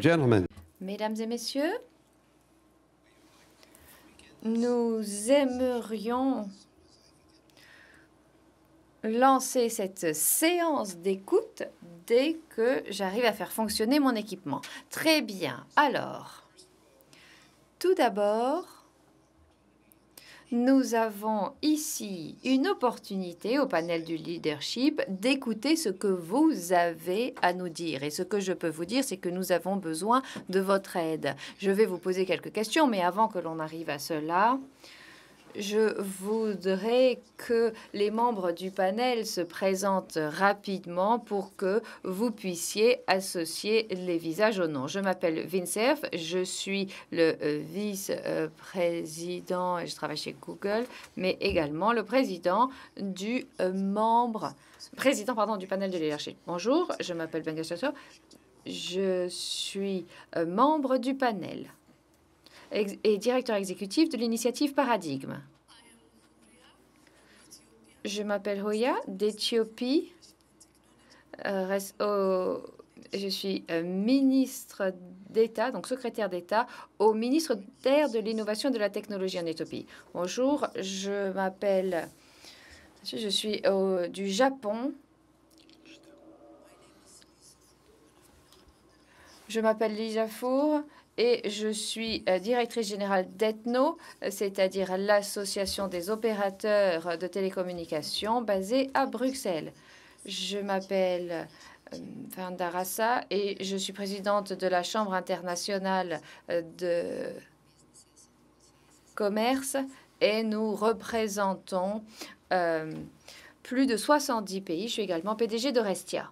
gentlemen. Mesdames et messieurs, nous aimerions lancer cette séance d'écoute dès que j'arrive à faire fonctionner mon équipement. Très bien. Alors, tout d'abord, nous avons ici une opportunité au panel du leadership d'écouter ce que vous avez à nous dire. Et ce que je peux vous dire, c'est que nous avons besoin de votre aide. Je vais vous poser quelques questions, mais avant que l'on arrive à cela, je voudrais que les membres du panel se présentent rapidement pour que vous puissiez associer les visages au nom. Je m'appelle Vincerf, je suis le euh, vice-président et je travaille chez Google, mais également le président du euh, membre, président pardon, du panel de l'énergie. Bonjour, je m'appelle Ben Gastasso, je suis euh, membre du panel et directeur exécutif de l'initiative Paradigme. Je m'appelle Hoya d'Éthiopie. Euh, je suis euh, ministre d'État, donc secrétaire d'État au ministre d'Air de l'Innovation et de la Technologie en Éthiopie. Bonjour, je m'appelle. Je suis du Japon. Je m'appelle Lisa Four et je suis euh, directrice générale d'Ethno, euh, c'est-à-dire l'association des opérateurs de télécommunications basée à Bruxelles. Je m'appelle Vandarasa euh, et je suis présidente de la Chambre internationale de commerce et nous représentons plus de 70 pays. Je suis également PDG de Restia.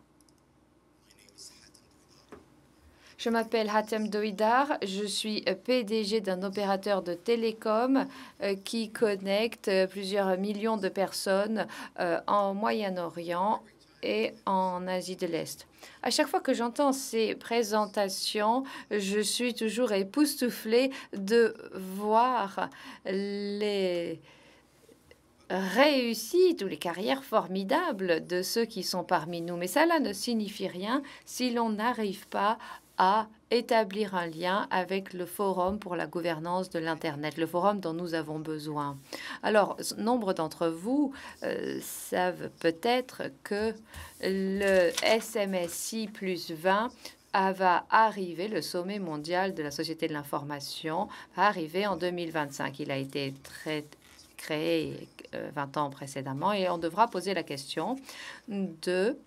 Je m'appelle Hatem Doidar, je suis PDG d'un opérateur de télécom euh, qui connecte euh, plusieurs millions de personnes euh, en Moyen-Orient et en Asie de l'Est. À chaque fois que j'entends ces présentations, je suis toujours époustouflée de voir les réussites ou les carrières formidables de ceux qui sont parmi nous. Mais cela ne signifie rien si l'on n'arrive pas à établir un lien avec le forum pour la gouvernance de l'Internet, le forum dont nous avons besoin. Alors, nombre d'entre vous euh, savent peut-être que le SMSI plus 20 va arriver, le sommet mondial de la société de l'information va arriver en 2025. Il a été créé 20 euh, ans précédemment et on devra poser la question de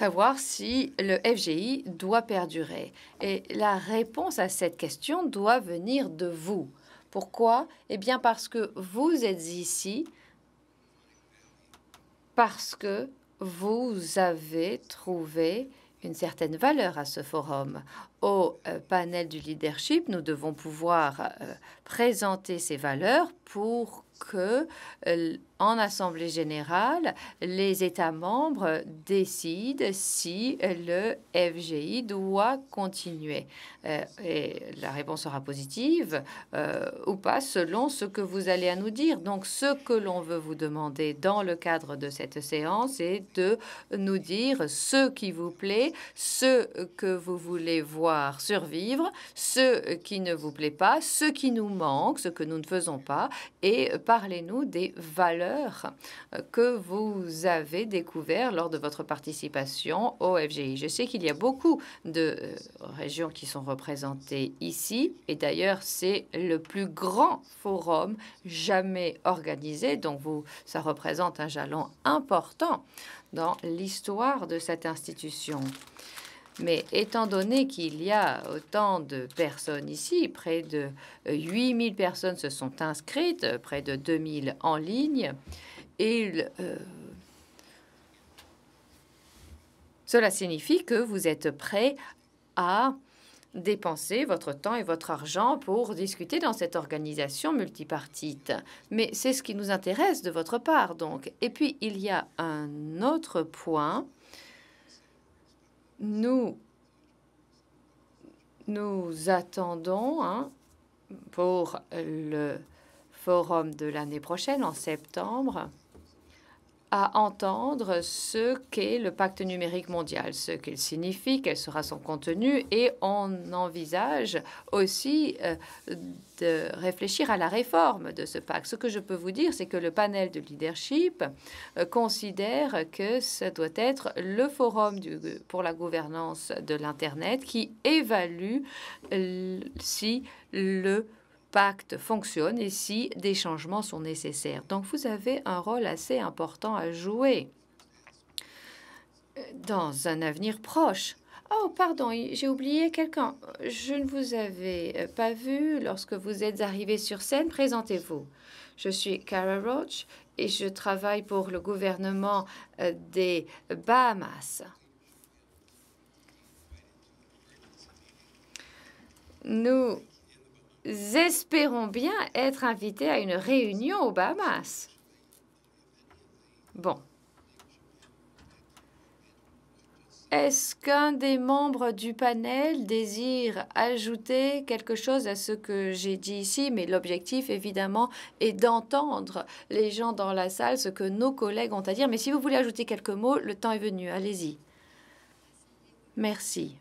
savoir si le FGI doit perdurer. Et la réponse à cette question doit venir de vous. Pourquoi Eh bien parce que vous êtes ici, parce que vous avez trouvé une certaine valeur à ce forum. Au euh, panel du leadership, nous devons pouvoir euh, présenter ces valeurs pour que euh, en Assemblée générale, les États membres décident si euh, le FGI doit continuer. Euh, et la réponse sera positive ou pas selon ce que vous allez à nous dire. Donc ce que l'on veut vous demander dans le cadre de cette séance est de nous dire ce qui vous plaît, ce que vous voulez voir survivre, ce qui ne vous plaît pas, ce qui nous manque, ce que nous ne faisons pas et parlez-nous des valeurs euh, que vous avez découvertes lors de votre participation au FGI. Je sais qu'il y a beaucoup de euh, régions qui sont représentées ici, et d'ailleurs, c'est le plus grand forum jamais organisé, donc vous, ça représente un jalon important dans l'histoire de cette institution. Mais étant donné qu'il y a autant de personnes ici, près de 8000 euh, personnes se sont inscrites, euh, près de 2000 en ligne, euh, cela signifie que vous êtes prêt à dépenser votre temps et votre argent pour discuter dans cette organisation multipartite. Mais c'est ce qui nous intéresse de votre part, donc. Et puis, il y a un autre point nous, nous attendons hein, pour le forum de l'année prochaine, en septembre, à entendre ce qu'est le pacte numérique mondial, ce qu'il signifie, quel sera son contenu, et on envisage aussi euh, de réfléchir à la réforme de ce pacte. Ce que je peux vous dire, c'est que le panel de leadership euh, considère que ça doit être le forum du, pour la gouvernance de l'Internet qui évalue si le pacte fonctionne et si des changements sont nécessaires. Donc vous avez un rôle assez important à jouer euh, dans un avenir proche. Oh, pardon, j'ai oublié quelqu'un. Je ne vous avais euh, pas vu lorsque vous êtes arrivé sur scène. Présentez-vous. Je suis Cara Roach et je travaille pour le gouvernement euh, des Bahamas. Nous espérons bien être invités à une réunion au Bahamas. Bon. Est-ce qu'un des membres du panel désire ajouter quelque chose à ce que j'ai dit ici Mais l'objectif, évidemment, est d'entendre les gens dans la salle, ce que nos collègues ont à dire. Mais si vous voulez ajouter quelques mots, le temps est venu. Allez-y. Merci.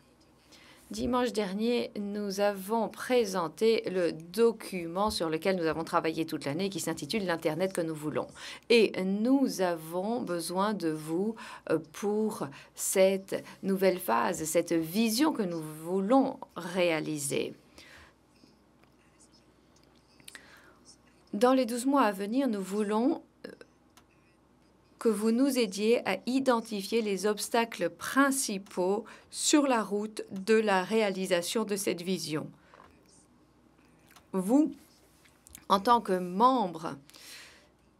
Dimanche dernier, nous avons présenté le document sur lequel nous avons travaillé toute l'année qui s'intitule l'Internet que nous voulons. Et nous avons besoin de vous euh, pour cette nouvelle phase, cette vision que nous voulons réaliser. Dans les 12 mois à venir, nous voulons que vous nous aidiez à identifier les obstacles principaux sur la route de la réalisation de cette vision. Vous, en tant que membre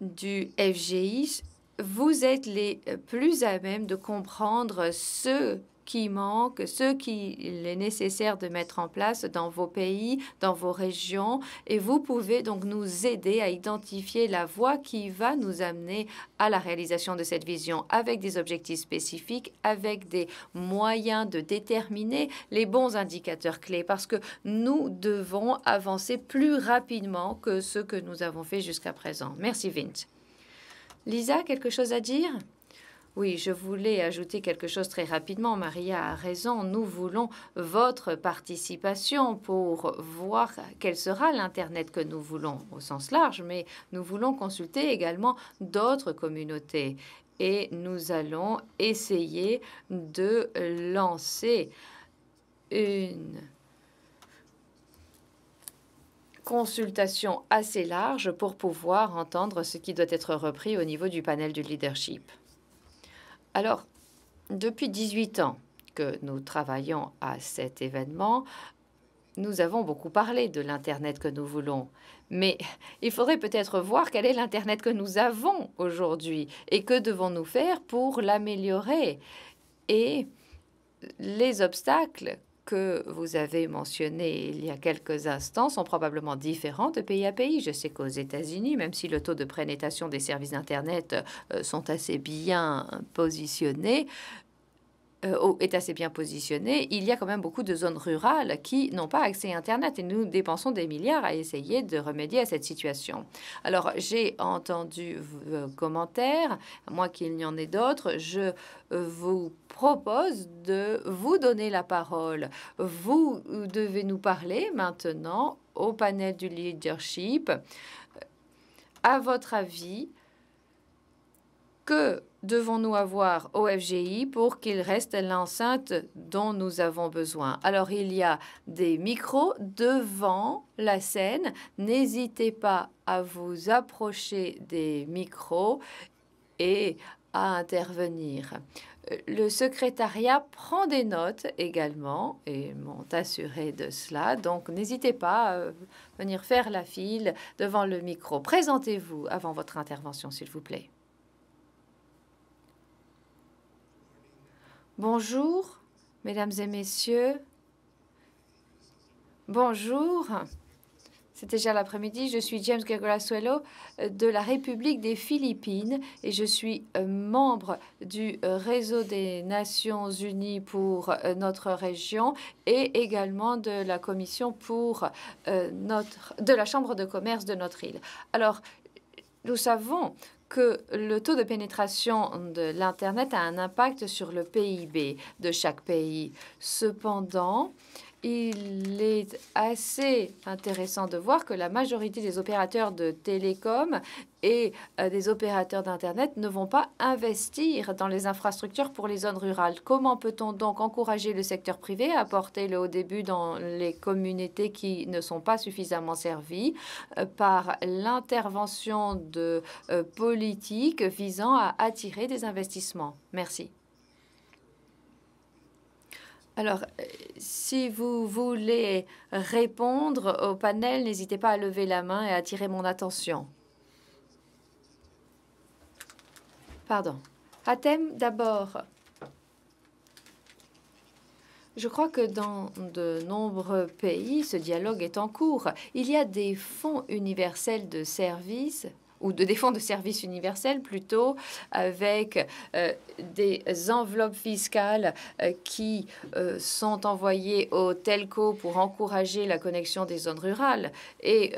du FGI, vous êtes les plus à même de comprendre ce qui manque, ce qu'il est nécessaire de mettre en place dans vos pays, dans vos régions. Et vous pouvez donc nous aider à identifier la voie qui va nous amener à la réalisation de cette vision avec des objectifs spécifiques, avec des moyens de déterminer les bons indicateurs clés parce que nous devons avancer plus rapidement que ce que nous avons fait jusqu'à présent. Merci Vint. Lisa, quelque chose à dire oui, je voulais ajouter quelque chose très rapidement. Maria a raison. Nous voulons votre participation pour voir quel sera l'Internet que nous voulons au sens large, mais nous voulons consulter également d'autres communautés. Et nous allons essayer de lancer une consultation assez large pour pouvoir entendre ce qui doit être repris au niveau du panel du leadership. Alors, depuis 18 ans que nous travaillons à cet événement, nous avons beaucoup parlé de l'Internet que nous voulons. Mais il faudrait peut-être voir quel est l'Internet que nous avons aujourd'hui et que devons-nous faire pour l'améliorer et les obstacles que vous avez mentionné il y a quelques instants sont probablement différents de pays à pays. Je sais qu'aux États-Unis, même si le taux de prénétation des services Internet euh, sont assez bien positionnés, euh, est assez bien positionné, il y a quand même beaucoup de zones rurales qui n'ont pas accès à Internet et nous dépensons des milliards à essayer de remédier à cette situation. Alors j'ai entendu vos commentaires, moi qu'il n'y en ait d'autres, je euh, vous propose de vous donner la parole. Vous euh, devez nous parler maintenant au panel du leadership. À votre avis, que devons-nous avoir au FGI pour qu'il reste l'enceinte dont nous avons besoin Alors, il y a des micros devant la scène. N'hésitez pas à vous approcher des micros et à intervenir. Le secrétariat prend des notes également et m'ont assuré de cela. Donc n'hésitez pas à euh, venir faire la file devant le micro. Présentez-vous avant votre intervention, s'il vous plaît. Bonjour, mesdames et messieurs. Bonjour. C'est déjà l'après-midi. Je suis James Gregorasuelo euh, de la République des Philippines et je suis euh, membre du euh, réseau des Nations Unies pour notre région et également de la commission pour notre de la Chambre de commerce de notre île. Alors, nous savons que le taux de pénétration de l'Internet a un impact sur le PIB de chaque pays. Cependant, il est assez intéressant de voir que la majorité des opérateurs de télécom et euh, des opérateurs d'Internet ne vont pas investir dans les infrastructures pour les zones rurales. Comment peut-on donc encourager le secteur privé à porter le haut début dans les communautés qui ne sont pas suffisamment servies euh, par l'intervention de euh, politiques visant à attirer des investissements Merci. Alors, euh, si vous voulez répondre au panel, n'hésitez pas à lever la main et à attirer mon attention. Pardon. Hatem, d'abord. Je crois que dans de nombreux pays, ce dialogue est en cours. Il y a des fonds universels de services ou de fonds de service universel plutôt, avec euh, des enveloppes fiscales euh, qui euh, sont envoyées aux telcos pour encourager la connexion des zones rurales. Et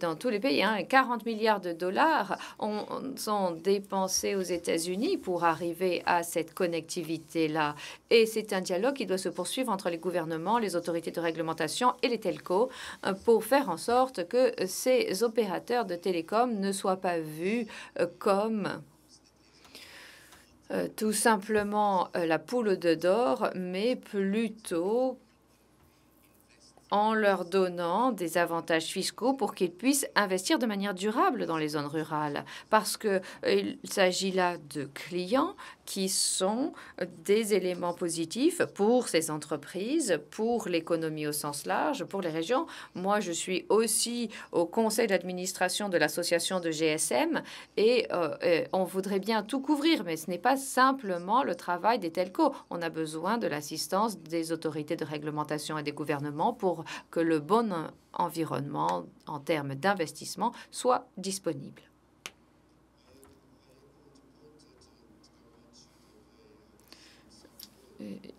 dans tous les pays, 40 hein, milliards de dollars ont, sont dépensés aux États-Unis pour arriver à cette connectivité-là. Et c'est un dialogue qui doit se poursuivre entre les gouvernements, les autorités de réglementation et les telcos euh, pour faire en sorte que ces opérateurs de télécom ne soient pas vus euh, comme euh, tout simplement la poule de d'or, mais plutôt en leur donnant des avantages fiscaux pour qu'ils puissent investir de manière durable dans les zones rurales. Parce qu'il s'agit là de clients qui sont des éléments positifs pour ces entreprises, pour l'économie au sens large, pour les régions. Moi, je suis aussi au conseil d'administration de l'association de GSM euh, et, on voudrait bien tout couvrir, mais ce n'est pas simplement le travail des telcos. On a besoin de l'assistance des autorités de réglementation et des gouvernements pour que le bon environnement en termes d'investissement soit disponible.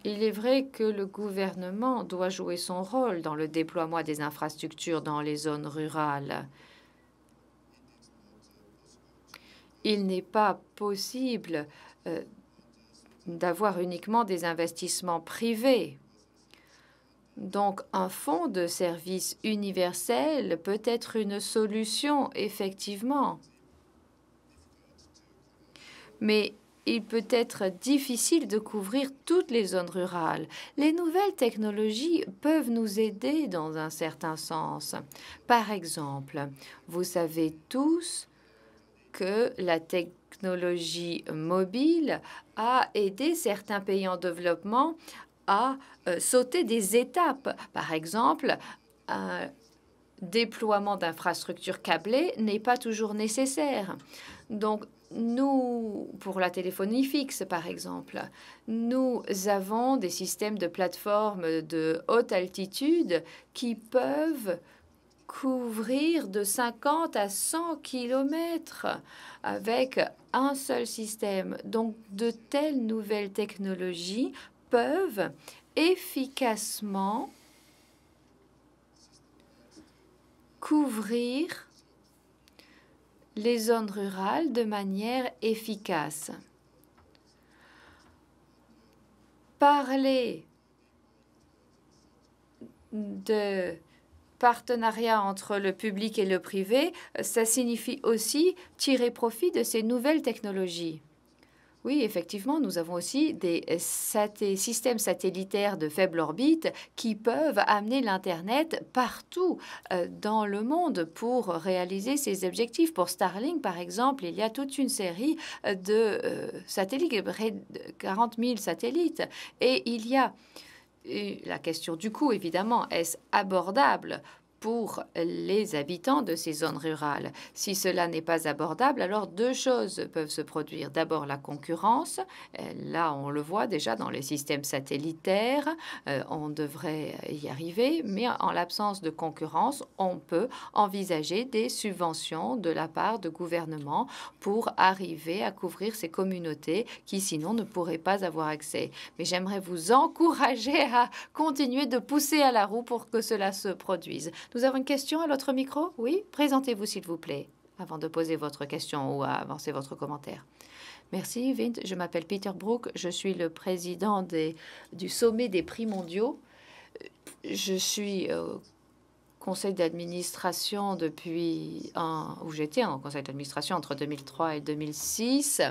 il est vrai que le gouvernement doit jouer son rôle dans le déploiement des infrastructures dans les zones rurales. Il n'est pas possible euh, d'avoir uniquement des investissements privés. Donc, un fonds de service universel peut être une solution, effectivement. Mais il peut être difficile de couvrir toutes les zones rurales. Les nouvelles technologies peuvent nous aider dans un certain sens. Par exemple, vous savez tous que la technologie mobile a aidé certains pays en développement à euh, sauter des étapes. Par exemple, un déploiement d'infrastructures câblées n'est pas toujours nécessaire. Donc, nous, pour la téléphonie fixe par exemple, nous avons des systèmes de plateformes de haute altitude qui peuvent couvrir de 50 à 100 kilomètres avec un seul système. Donc de telles nouvelles technologies peuvent efficacement couvrir les zones rurales de manière efficace. Parler de partenariat entre le public et le privé, ça signifie aussi tirer profit de ces nouvelles technologies. Oui, effectivement, nous avons aussi des systèmes satellitaires de faible orbite qui peuvent amener l'Internet partout euh, dans le monde pour réaliser ces objectifs. Pour Starlink, par exemple, il y a toute une série euh, de euh, satellites, 40 000 satellites, et il y a la question du coût, évidemment, est-ce abordable pour les habitants de ces zones rurales. Si cela n'est pas abordable, alors deux choses peuvent se produire. D'abord la concurrence. Euh, là, on le voit déjà dans les systèmes satellitaires, euh, on devrait y arriver, mais en l'absence de concurrence, on peut envisager des subventions de la part de gouvernements pour arriver à couvrir ces communautés qui sinon ne pourraient pas avoir accès. Mais j'aimerais vous encourager à continuer de pousser à la roue pour que cela se produise. Nous avons une question à l'autre micro Oui Présentez-vous, s'il vous plaît, avant de poser votre question ou à avancer votre commentaire. Merci, Vint. Je m'appelle Peter Brook. Je suis le président des, du sommet des prix mondiaux. Je suis au euh, conseil d'administration depuis un, où j'étais en conseil d'administration entre 2003 et 2006.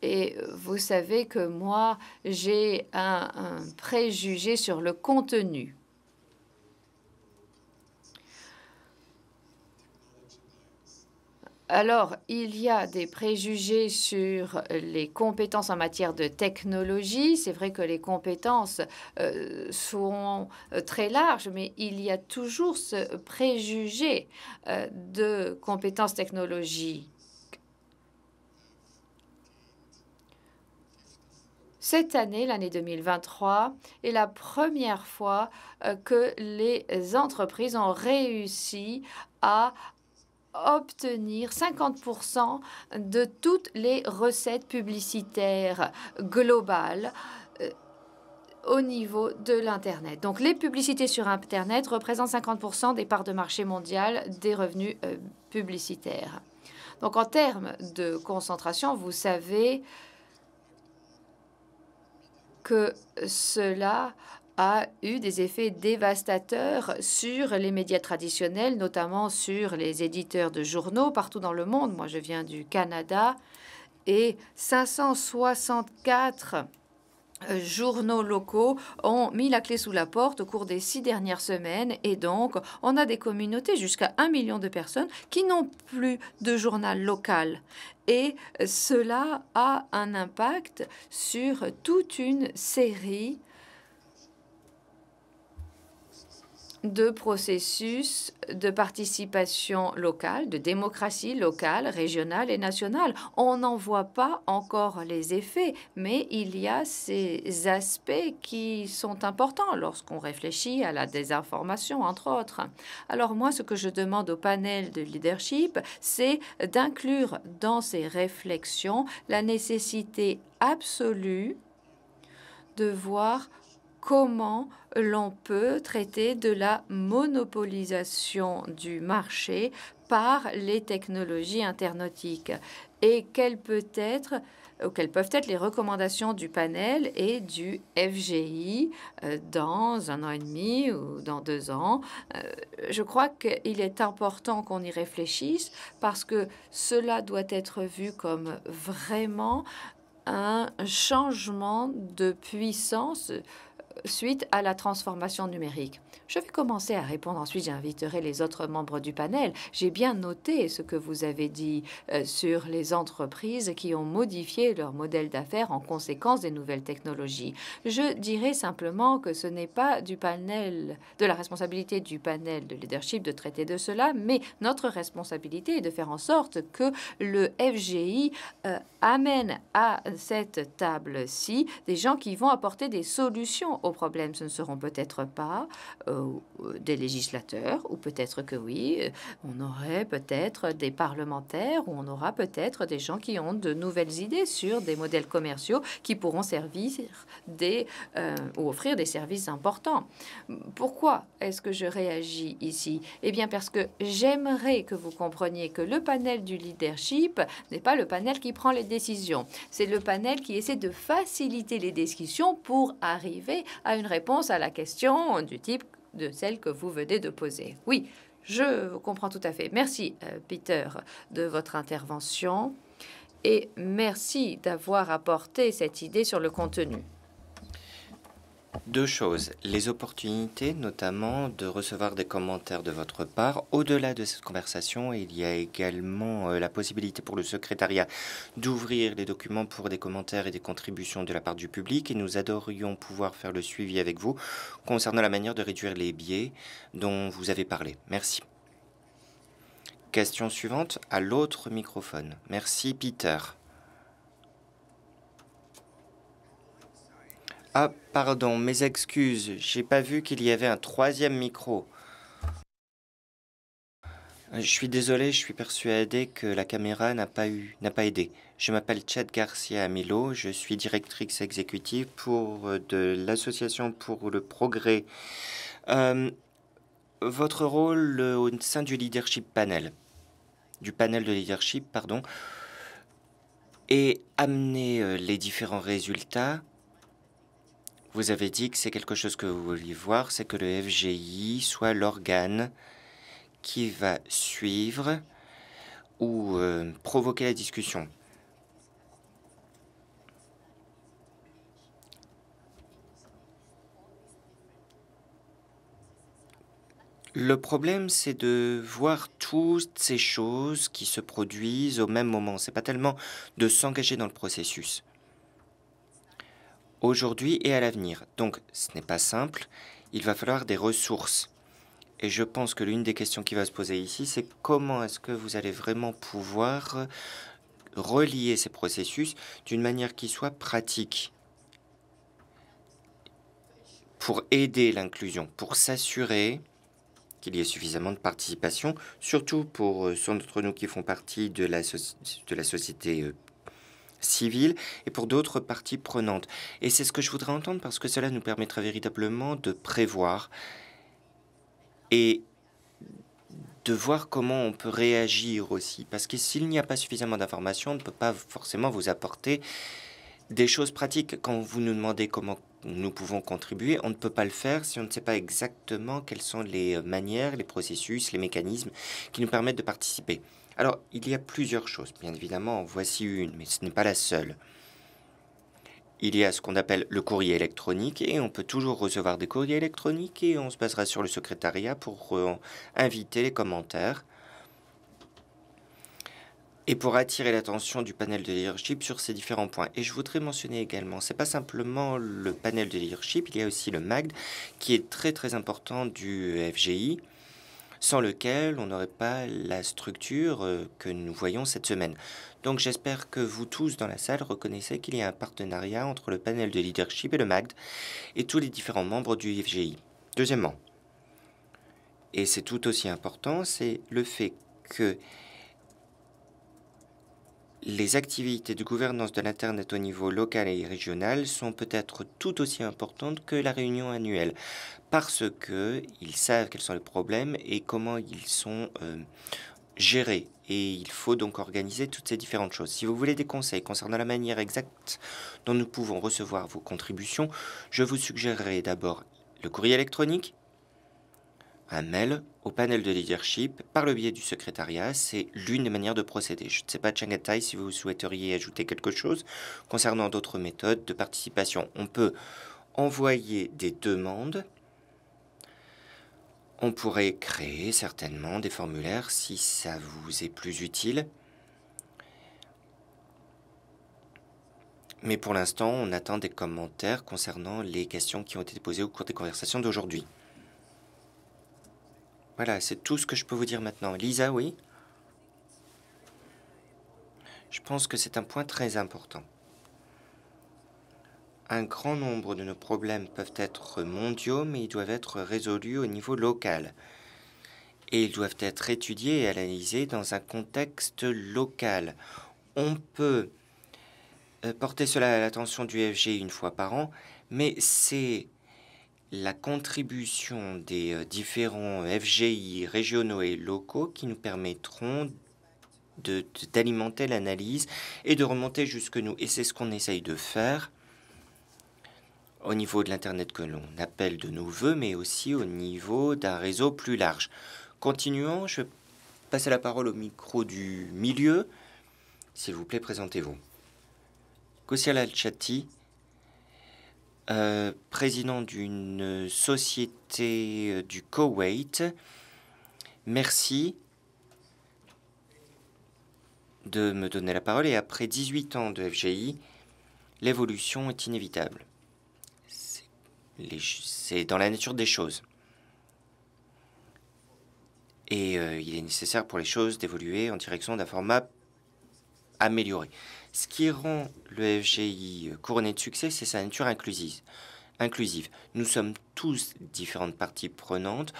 Et vous savez que moi, j'ai un, un, préjugé sur le contenu. Alors, il y a des préjugés sur les compétences en matière de technologie. C'est vrai que les compétences euh, sont euh, très larges, mais il y a toujours ce préjugé euh, de compétences technologiques. Cette année, l'année 2023, est la première fois que les entreprises ont réussi à obtenir 50% de toutes les recettes publicitaires globales euh, au niveau de l'Internet. Donc les publicités sur Internet représentent 50% des parts de marché mondial des revenus euh, publicitaires. Donc en termes de concentration, vous savez que cela a eu des effets dévastateurs sur les médias traditionnels, notamment sur les éditeurs de journaux partout dans le monde. Moi, je viens du Canada et 564 euh, journaux locaux ont mis la clé sous la porte au cours des six dernières semaines et donc on a des communautés jusqu'à un million de personnes qui n'ont plus de journal local et cela a un impact sur toute une série de processus de participation locale, de démocratie locale, régionale et nationale. On n'en voit pas encore les effets, mais il y a ces aspects qui sont importants lorsqu'on réfléchit à la désinformation, entre autres. Alors moi, ce que je demande au panel de leadership, c'est d'inclure dans ces réflexions la nécessité absolue de voir comment l'on peut traiter de la monopolisation du marché par les technologies internautiques et quelles peut être quelles peuvent être les recommandations du panel et du FGI euh, dans un an et demi ou dans deux ans. Euh, je crois qu'il est important qu'on y réfléchisse parce que cela doit être vu comme vraiment un changement de puissance suite à la transformation numérique. Je vais commencer à répondre, ensuite j'inviterai les autres membres du panel. J'ai bien noté ce que vous avez dit euh, sur les entreprises qui ont modifié leur modèle d'affaires en conséquence des nouvelles technologies. Je dirais simplement que ce n'est pas du panel, de la responsabilité du panel de leadership de traiter de cela, mais notre responsabilité est de faire en sorte que le FGI euh, amène à cette table-ci des gens qui vont apporter des solutions au problème, ce ne seront peut-être pas euh, des législateurs, ou peut-être que oui, euh, on aurait peut-être des parlementaires, ou on aura peut-être des gens qui ont de nouvelles idées sur des modèles commerciaux qui pourront servir des, euh, ou offrir des services importants. Pourquoi est-ce que je réagis ici Eh bien parce que j'aimerais que vous compreniez que le panel du leadership n'est pas le panel qui prend les décisions, c'est le panel qui essaie de faciliter les discussions pour arriver à une réponse à la question du type de celle que vous venez de poser. Oui, je comprends tout à fait. Merci, euh, Peter, de votre intervention et merci d'avoir apporté cette idée sur le contenu. Deux choses. Les opportunités, notamment de recevoir des commentaires de votre part. Au-delà de cette conversation, il y a également euh, la possibilité pour le secrétariat d'ouvrir les documents pour des commentaires et des contributions de la part du public. Et nous adorions pouvoir faire le suivi avec vous concernant la manière de réduire les biais dont vous avez parlé. Merci. Question suivante à l'autre microphone. Merci, Peter. Ah, pardon, mes excuses, j'ai pas vu qu'il y avait un troisième micro. Je suis désolé, je suis persuadé que la caméra n'a pas, eu, n'a pas aidé. Je m'appelle Chad Garcia Amilo, je suis directrice exécutive pour, euh, de l'Association pour le Progrès. Euh, votre rôle euh, au sein du leadership panel, du panel de leadership, pardon, est amener les différents résultats vous avez dit que c'est quelque chose que vous voulez voir, c'est que le FGI soit l'organe qui va suivre ou euh, provoquer la discussion. Le problème, c'est de voir toutes ces choses qui se produisent au même moment. C'est pas tellement de s'engager dans le processus aujourd'hui et à l'avenir. Donc ce n'est pas simple, il va falloir des ressources. Et je pense que l'une des questions qui va se poser ici, c'est comment est-ce que vous allez vraiment pouvoir euh, relier ces processus d'une manière qui soit pratique pour aider l'inclusion, pour s'assurer qu'il y ait suffisamment de participation, surtout pour euh, ceux d'entre nous qui font partie de la, de la société euh, civile et pour d'autres parties prenantes. Et c'est ce que je voudrais entendre parce que cela nous permettra véritablement de prévoir et de voir comment on peut réagir aussi. Parce que s'il n'y a pas suffisamment d'informations, on ne peut pas forcément vous apporter des choses pratiques. Quand vous nous demandez comment nous pouvons contribuer, on ne peut pas le faire si on ne sait pas exactement quelles sont les manières, les processus, les mécanismes qui nous permettent de participer. Alors, il y a plusieurs choses, bien évidemment, voici une, mais ce n'est pas la seule. Il y a ce qu'on appelle le courrier électronique et on peut toujours recevoir des courriers électroniques et on se basera sur le secrétariat pour euh, inviter les commentaires et pour attirer l'attention du panel de leadership sur ces différents points. Et je voudrais mentionner également, ce n'est pas simplement le panel de leadership, il y a aussi le MAGD qui est très très important du FGI sans lequel on n'aurait pas la structure euh, que nous voyons cette semaine. Donc j'espère que vous tous dans la salle reconnaissez qu'il y a un partenariat entre le panel de leadership et le MAGD et tous les différents membres du FGI. Deuxièmement, et c'est tout aussi important, c'est le fait que les activités de gouvernance de l'Internet au niveau local et régional sont peut-être tout aussi importantes que la réunion annuelle parce qu'ils savent quels sont les problèmes et comment ils sont euh, gérés. Et il faut donc organiser toutes ces différentes choses. Si vous voulez des conseils concernant la manière exacte dont nous pouvons recevoir vos contributions, je vous suggérerais d'abord le courrier électronique un mail au panel de leadership par le biais du secrétariat. C'est l'une des manières de procéder. Je ne sais pas, Changatai, si vous souhaiteriez ajouter quelque chose concernant d'autres méthodes de participation. On peut envoyer des demandes. On pourrait créer certainement des formulaires si ça vous est plus utile. Mais pour l'instant, on attend des commentaires concernant les questions qui ont été posées au cours des conversations d'aujourd'hui. Voilà, c'est tout ce que je peux vous dire maintenant. Lisa, oui Je pense que c'est un point très important. Un grand nombre de nos problèmes peuvent être mondiaux, mais ils doivent être résolus au niveau local. Et ils doivent être étudiés et analysés dans un contexte local. On peut euh, porter cela à l'attention du FG une fois par an, mais c'est la contribution des euh, différents euh, FGI régionaux et locaux qui nous permettront d'alimenter l'analyse et de remonter jusque nous. Et c'est ce qu'on essaye de faire au niveau de l'Internet que l'on appelle de nos voeux, mais aussi au niveau d'un réseau plus large. Continuons, je vais passer la parole au micro du milieu. S'il vous plaît, présentez-vous. Alchati, euh, président d'une société euh, du Koweït. Merci de me donner la parole et après 18 ans de FGI, l'évolution est inévitable. C'est dans la nature des choses. Et euh, il est nécessaire pour les choses d'évoluer en direction d'un format amélioré. Ce qui rend le FGI euh, couronné de succès, c'est sa nature inclusive. inclusive. Nous sommes tous différentes parties prenantes,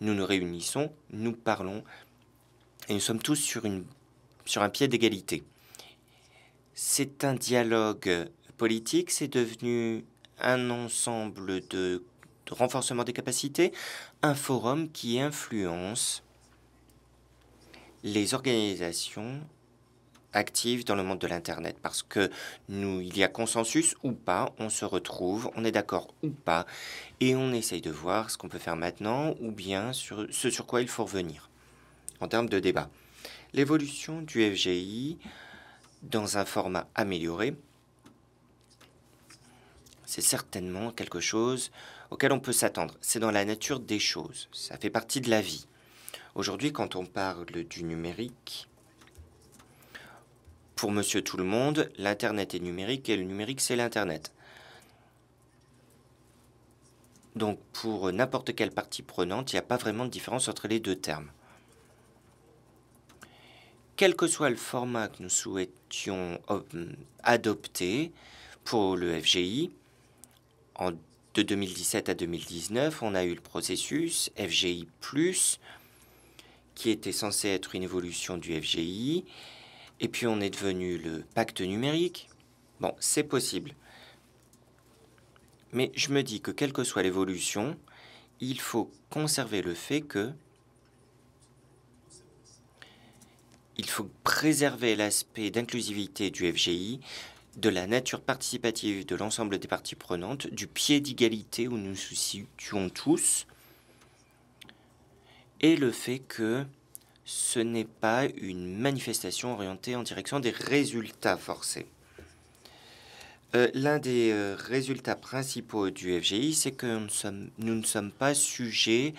nous nous réunissons, nous parlons, et nous sommes tous sur, une, sur un pied d'égalité. C'est un dialogue politique, c'est devenu un ensemble de renforcement des capacités, un forum qui influence les organisations active dans le monde de l'Internet parce que nous, il y a consensus ou pas, on se retrouve, on est d'accord ou pas, et on essaye de voir ce qu'on peut faire maintenant ou bien sur ce sur quoi il faut revenir en termes de débat. L'évolution du FGI dans un format amélioré, c'est certainement quelque chose auquel on peut s'attendre. C'est dans la nature des choses, ça fait partie de la vie. Aujourd'hui, quand on parle du numérique, pour monsieur tout le monde, l'Internet est numérique et le numérique, c'est l'Internet. Donc pour n'importe quelle partie prenante, il n'y a pas vraiment de différence entre les deux termes. Quel que soit le format que nous souhaitions euh, adopter pour le FGI, en, de 2017 à 2019, on a eu le processus FGI ⁇ qui était censé être une évolution du FGI, et puis on est devenu le pacte numérique. Bon, c'est possible. Mais je me dis que quelle que soit l'évolution, il faut conserver le fait que il faut préserver l'aspect d'inclusivité du FGI, de la nature participative de l'ensemble des parties prenantes, du pied d'égalité où nous nous situons tous, et le fait que ce n'est pas une manifestation orientée en direction des résultats forcés. Euh, l'un des euh, résultats principaux du FGI, c'est que nous ne, sommes, pas sujets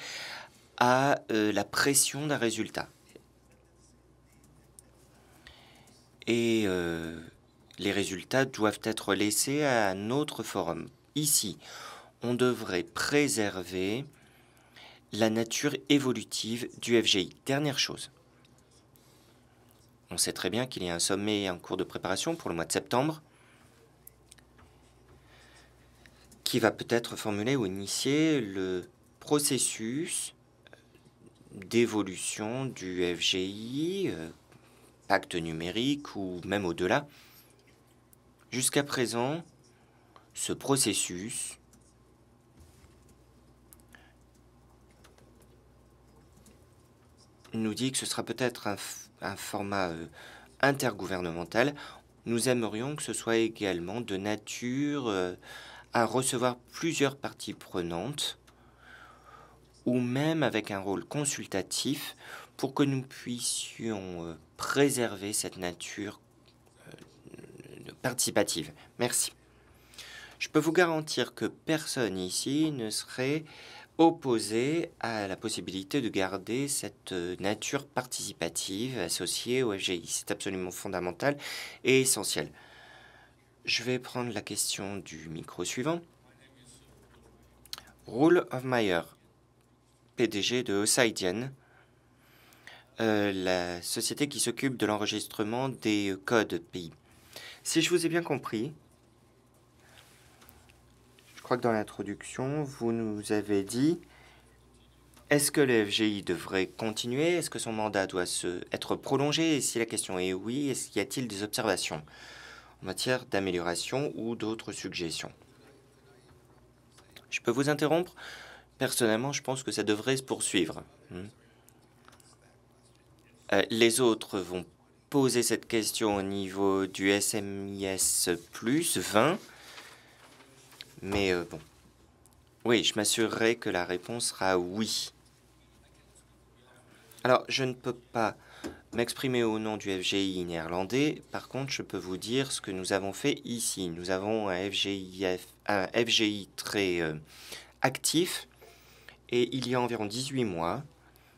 à euh, la pression d'un résultat. Et les résultats doivent être laissés à un autre forum. Ici, on devrait préserver la nature évolutive du FGI. Dernière chose. On sait très bien qu'il y a un sommet en cours de préparation pour le mois de septembre qui va peut-être formuler ou initier le processus d'évolution du FGI, euh, pacte numérique ou même au-delà. Jusqu'à présent, ce processus nous dit que ce sera peut-être un, format euh, intergouvernemental. Nous aimerions que ce soit également de nature euh, à recevoir plusieurs parties prenantes ou même avec un rôle consultatif pour que nous puissions euh, préserver cette nature participative. Merci. Je peux vous garantir que personne ici ne serait opposé à la possibilité de garder cette euh, nature participative associée au FGI. C'est absolument fondamental et essentiel. Je vais prendre la question du micro suivant. Rule of Meyer, PDG de Ossidian, euh, la société qui s'occupe de l'enregistrement des codes pays. Si je vous ai bien compris, crois que dans l'introduction, vous nous avez dit est-ce que le FGI devrait continuer Est-ce que son mandat doit se, être prolongé Et si la question est oui, est-ce qu'il y a-t-il des observations en matière d'amélioration ou d'autres suggestions Je peux vous interrompre Personnellement, je pense que ça devrait se poursuivre. Hmm. Euh, les autres vont poser cette question au niveau du SMIS plus 20. Mais euh, bon. Oui, je m'assurerai que la réponse sera oui. Alors, je ne peux pas m'exprimer au nom du FGI néerlandais. Par contre, je peux vous dire ce que nous avons fait ici. Nous avons un FGI, très euh, actif. Et il y a environ 18 mois,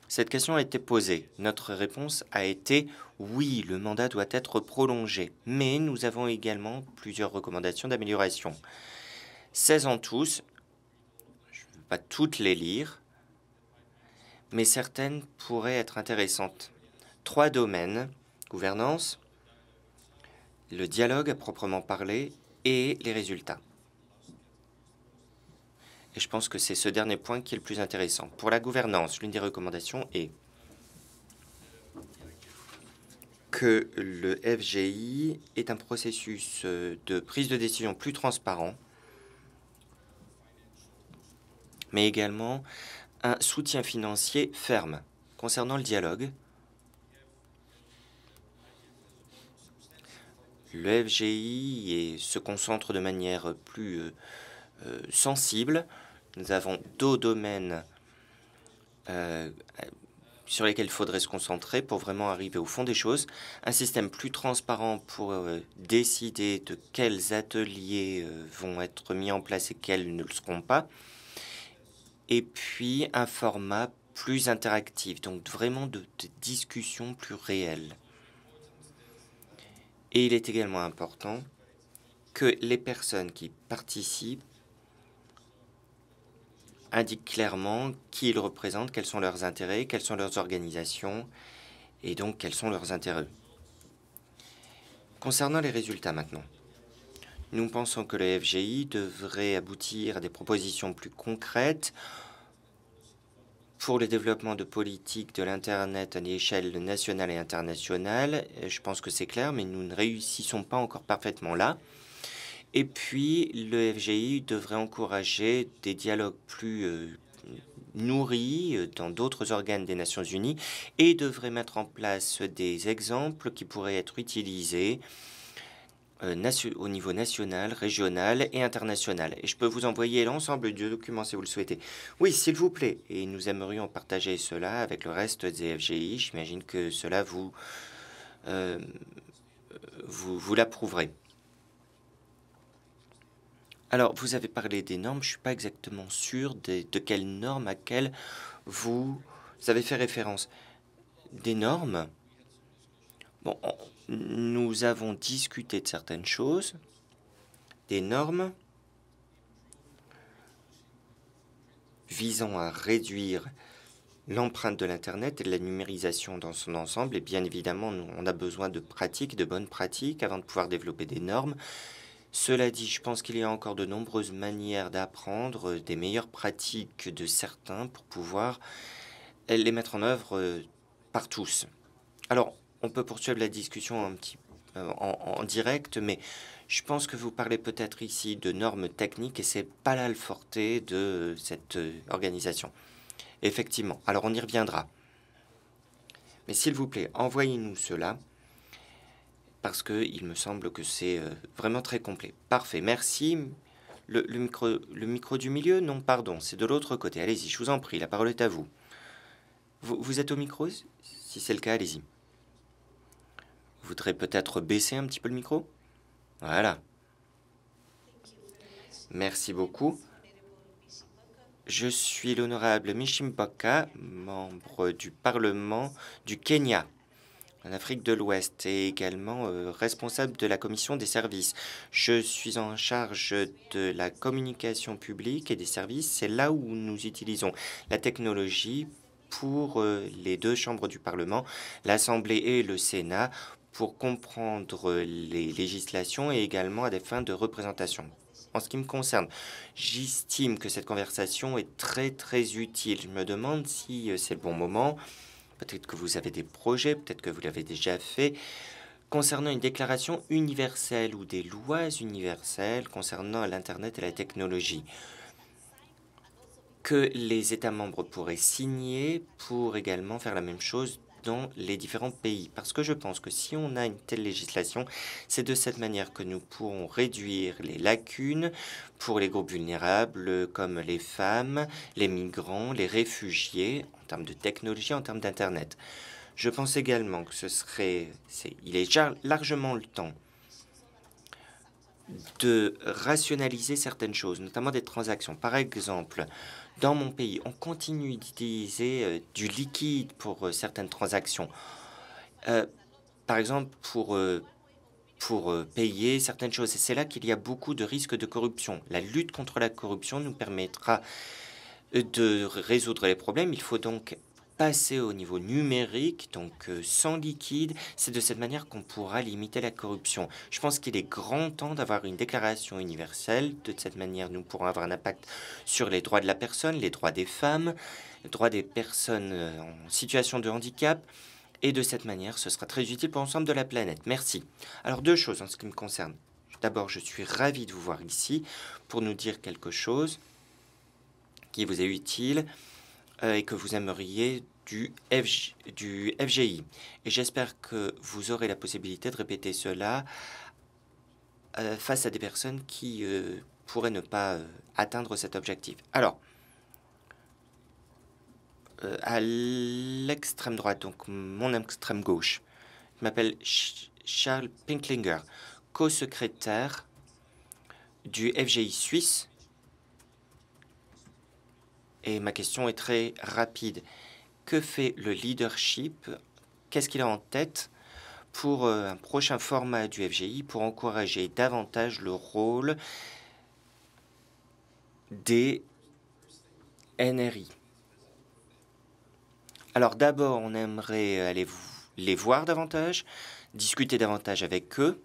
cette question a été posée. Notre réponse a été oui, le mandat doit être prolongé. Mais nous avons également plusieurs recommandations d'amélioration. 16 en tous. Je ne vais pas toutes les lire, mais certaines pourraient être intéressantes. Trois domaines, gouvernance, le dialogue à proprement parler et les résultats. Et je pense que c'est ce dernier point qui est le plus intéressant. Pour la gouvernance, l'une des recommandations est que le FGI est un processus euh, de prise de décision plus transparent mais également un soutien financier ferme. Concernant le dialogue, le FGI se concentre de manière plus euh, euh, sensible. Nous avons deux domaines euh, sur lesquels il faudrait se concentrer pour vraiment arriver au fond des choses. Un système plus transparent pour décider de quels ateliers vont être mis en place et quels ne le seront pas et puis un format plus interactif, donc vraiment de, discussions plus réelle. Et il est également important que les personnes qui participent indiquent clairement qui ils représentent, quels sont leurs intérêts, quelles sont leurs organisations et donc quels sont leurs intérêts. Concernant les résultats maintenant. Nous pensons que le FGI devrait aboutir à des propositions plus concrètes pour le développement de politiques de l'Internet à l'échelle nationale et internationale. Je pense que c'est clair, mais nous ne réussissons pas encore parfaitement là. Et puis, le FGI devrait encourager des dialogues plus euh, nourris euh, dans d'autres organes des Nations Unies et devrait mettre en place des exemples qui pourraient être utilisés euh, au niveau national, régional et international. Et je peux vous envoyer l'ensemble du document si vous le souhaitez. Oui, s'il vous plaît. Et nous aimerions partager cela avec le reste des FGI. J'imagine que cela vous, euh, vous, vous l'approuverez. Alors, vous avez parlé des normes. Je ne suis pas exactement sûr de, quelles normes à quelles vous, vous avez fait référence. Des normes Bon, nous avons discuté de certaines choses, des normes visant à réduire l'empreinte de l'Internet et de la numérisation dans son ensemble. Et bien évidemment, on a besoin de pratiques, de bonnes pratiques, avant de pouvoir développer des normes. Cela dit, je pense qu'il y a encore de nombreuses manières d'apprendre euh, des meilleures pratiques de certains pour pouvoir euh, les mettre en œuvre euh, par tous. Alors, on peut poursuivre la discussion un petit, euh, en, direct, mais je pense que vous parlez peut-être ici de normes techniques et c'est pas la le forte de cette euh, organisation. Effectivement. Alors on y reviendra. Mais s'il vous plaît, envoyez-nous cela parce qu'il me semble que c'est euh, vraiment très complet. Parfait, merci. Le, micro, le micro du milieu Non, pardon, c'est de l'autre côté. Allez-y, je vous en prie, la parole est à Vous, vous êtes au micro Si c'est le cas, allez-y. Vous voudrez peut-être baisser un petit peu le micro Voilà. Merci beaucoup. Je suis l'honorable Mishimbaka, membre du Parlement du Kenya en Afrique de l'Ouest et également euh, responsable de la commission des services. Je suis en charge de la communication publique et des services. C'est là où nous utilisons la technologie pour euh, les deux chambres du Parlement, l'Assemblée et le Sénat, pour comprendre les législations et également à des fins de représentation. En ce qui me concerne, j'estime que cette conversation est très très utile. Je me demande si euh, c'est le bon moment. Peut-être que vous avez des projets, peut-être que vous l'avez déjà fait concernant une déclaration universelle ou des lois universelles concernant l'Internet et la technologie que les États membres pourraient signer pour également faire la même chose dans les différents pays. Parce que je pense que si on a une telle législation, c'est de cette manière que nous pourrons réduire les lacunes pour les groupes vulnérables comme les femmes, les migrants, les réfugiés, en termes de technologie, en termes d'Internet. Je pense également que ce serait, il est largement le temps de rationaliser certaines choses, notamment des transactions. Par exemple, dans mon pays, on continue d'utiliser euh, du liquide pour euh, certaines transactions. Euh, par exemple, pour, pour payer certaines choses. Et c'est là qu'il y a beaucoup de risques de corruption. La lutte contre la corruption nous permettra de résoudre les problèmes. Il faut donc passer au niveau numérique, donc euh, sans liquide. C'est de cette manière qu'on pourra limiter la corruption. Je pense qu'il est grand temps d'avoir une déclaration universelle. De cette manière, nous pourrons avoir un impact sur les droits de la personne, les droits des femmes, les droits des personnes euh, en situation de handicap. Et de cette manière, ce sera très utile pour l'ensemble de la planète. Merci. Alors deux choses en ce qui me concerne. D'abord, je suis ravi de vous voir ici pour nous dire quelque chose qui vous est utile euh, et que vous aimeriez du, FGI. Et j'espère que vous aurez la possibilité de répéter cela euh, face à des personnes qui euh, pourraient ne pas euh, atteindre cet objectif. Alors, à l'extrême droite, donc mon extrême gauche, je m'appelle Charles Pinklinger, co-secrétaire du FGI suisse. Et ma question est très rapide que fait le leadership Qu'est-ce qu'il a en tête pour euh, un prochain format du FGI pour encourager davantage le rôle des NRI Alors d'abord, on aimerait aller les voir davantage, discuter davantage avec eux.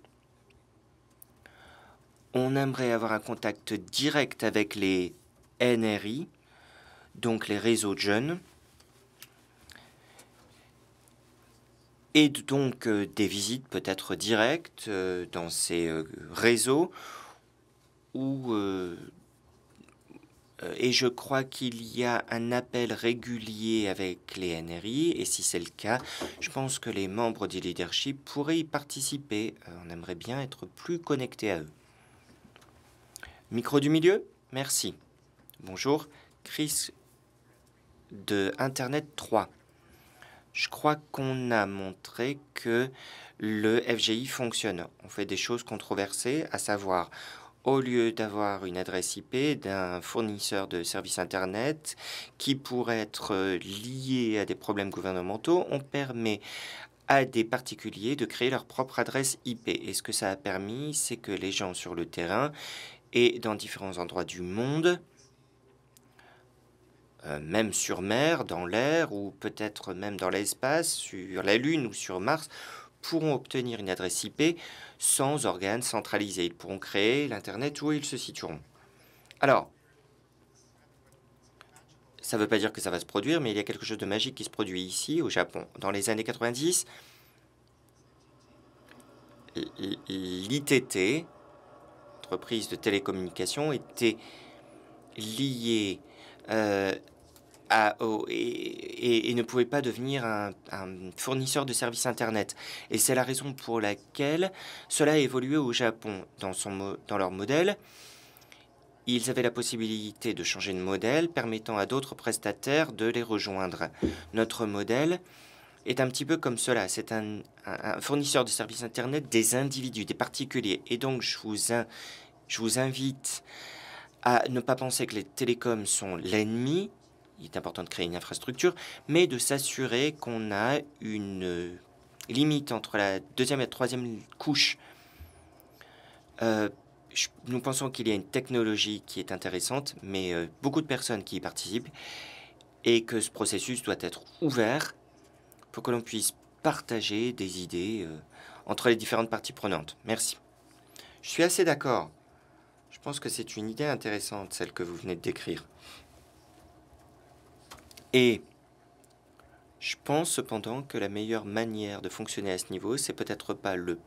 On aimerait avoir un contact direct avec les NRI, donc les réseaux de jeunes. et donc euh, des visites peut-être directes euh, dans ces euh, réseaux où et je crois qu'il y a un appel régulier avec les NRI et si c'est le cas, je pense que les membres du leadership pourraient y participer. on aimerait bien être plus connectés à eux. Micro du milieu, merci. Bonjour, Chris de Internet 3 je crois qu'on a montré que le FGI fonctionne. On fait des choses controversées, à savoir, au lieu d'avoir une adresse IP d'un fournisseur de services Internet qui pourrait être euh, lié à des problèmes gouvernementaux, on permet à des particuliers de créer leur propre adresse IP. Et ce que ça a permis, c'est que les gens sur le terrain et dans différents endroits du monde euh, même sur mer, dans l'air, ou peut-être même dans l'espace, sur la Lune ou sur Mars, pourront obtenir une adresse IP sans organes centralisés. Ils pourront créer l'Internet où ils se situeront. Alors, ça ne veut pas dire que ça va se produire, mais il y a quelque chose de magique qui se produit ici, au Japon. Dans les années 90, l'ITT, entreprise de télécommunication, était liée euh, et, ne pouvait pas devenir un, fournisseur de services Internet. Et c'est la raison pour laquelle cela a évolué au Japon. Dans, son, dans leur modèle, ils avaient la possibilité de changer de modèle, permettant à d'autres prestataires de les rejoindre. Notre modèle est un petit peu comme cela. C'est un, fournisseur de services Internet des individus, des particuliers. Et donc, je vous, je vous invite à ne pas penser que les télécoms sont l'ennemi, il est important de créer une infrastructure, mais de s'assurer qu'on a une limite entre la deuxième et la troisième couche. Euh, nous pensons qu'il y a une technologie qui est intéressante, mais euh, beaucoup de personnes qui y participent, et que ce processus doit être ouvert pour que l'on puisse partager des idées euh, entre les différentes parties prenantes. Merci. Je suis assez d'accord. Je pense que c'est une idée intéressante, celle que vous venez de décrire. Et je pense cependant que la meilleure manière de fonctionner à ce niveau, c'est peut-être pas le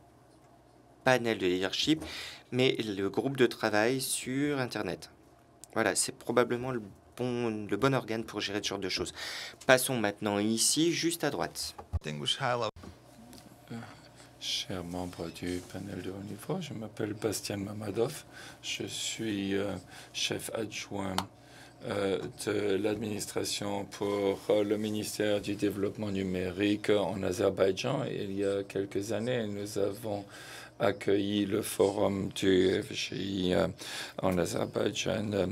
panel de leadership, mais le groupe de travail sur Internet. Voilà, c'est probablement le bon, le bon organe pour gérer ce genre de choses. Passons maintenant ici, juste à droite. Euh, chers membres du panel de haut niveau, je m'appelle Bastien Mamadov, je suis euh, chef adjoint euh, de l'administration pour euh, le ministère du développement numérique en Azerbaïdjan. Il y a quelques années, nous avons accueilli le forum du FGI euh, en Azerbaïdjan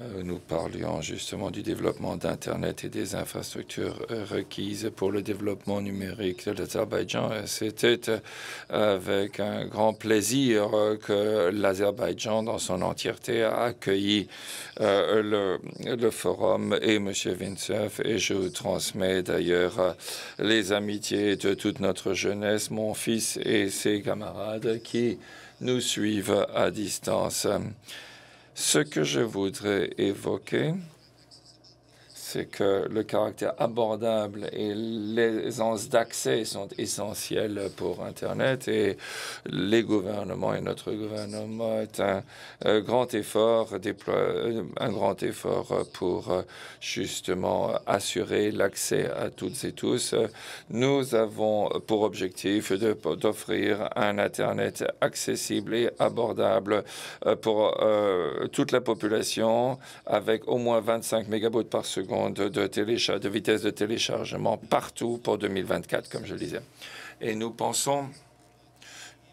euh, nous parlions justement du développement d'Internet et des infrastructures euh, requises pour le développement numérique de l'Azerbaïdjan. C'était euh, avec un grand plaisir que l'Azerbaïdjan, dans son entièreté, a accueilli le, forum et M. Vinceuf. Et je vous transmets d'ailleurs les amitiés de toute notre jeunesse, mon fils et ses camarades qui nous suivent à distance. Ce que je voudrais évoquer, c'est que le caractère abordable et l'aisance d'accès sont essentiels pour Internet et les gouvernements et notre gouvernement est un euh, grand effort euh, un grand effort pour euh, justement assurer l'accès à toutes et tous. Nous avons pour objectif d'offrir un Internet accessible et abordable pour toute la population avec au moins 25 Mbps par seconde de, de vitesse de téléchargement partout pour 2024, comme je le disais. Et nous pensons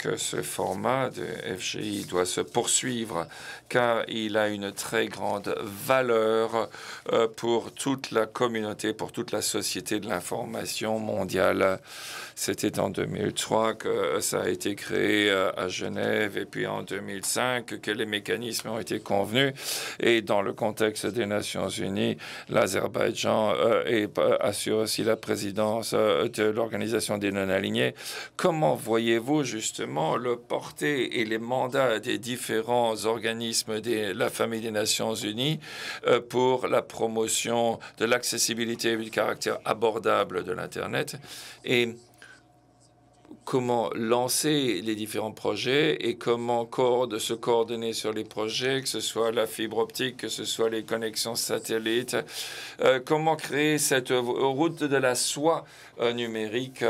que ce format de FGI doit se poursuivre car il a une très grande valeur euh, pour toute la communauté, pour toute la société de l'information mondiale. C'était en 2003 que ça a été créé euh, à Genève et puis en 2005 que les mécanismes ont été convenus et dans le contexte des Nations Unies, l'Azerbaïdjan euh, assure aussi la présidence de l'Organisation des non-alignés. Comment voyez-vous justement le porté et les mandats des différents organismes de la famille des Nations Unies euh, pour la promotion de l'accessibilité et du caractère abordable de l'Internet. Et comment lancer les différents projets et comment se coordonner sur les projets, que ce soit la fibre optique, que ce soit les connexions satellites, euh, comment créer cette route de la soie euh, numérique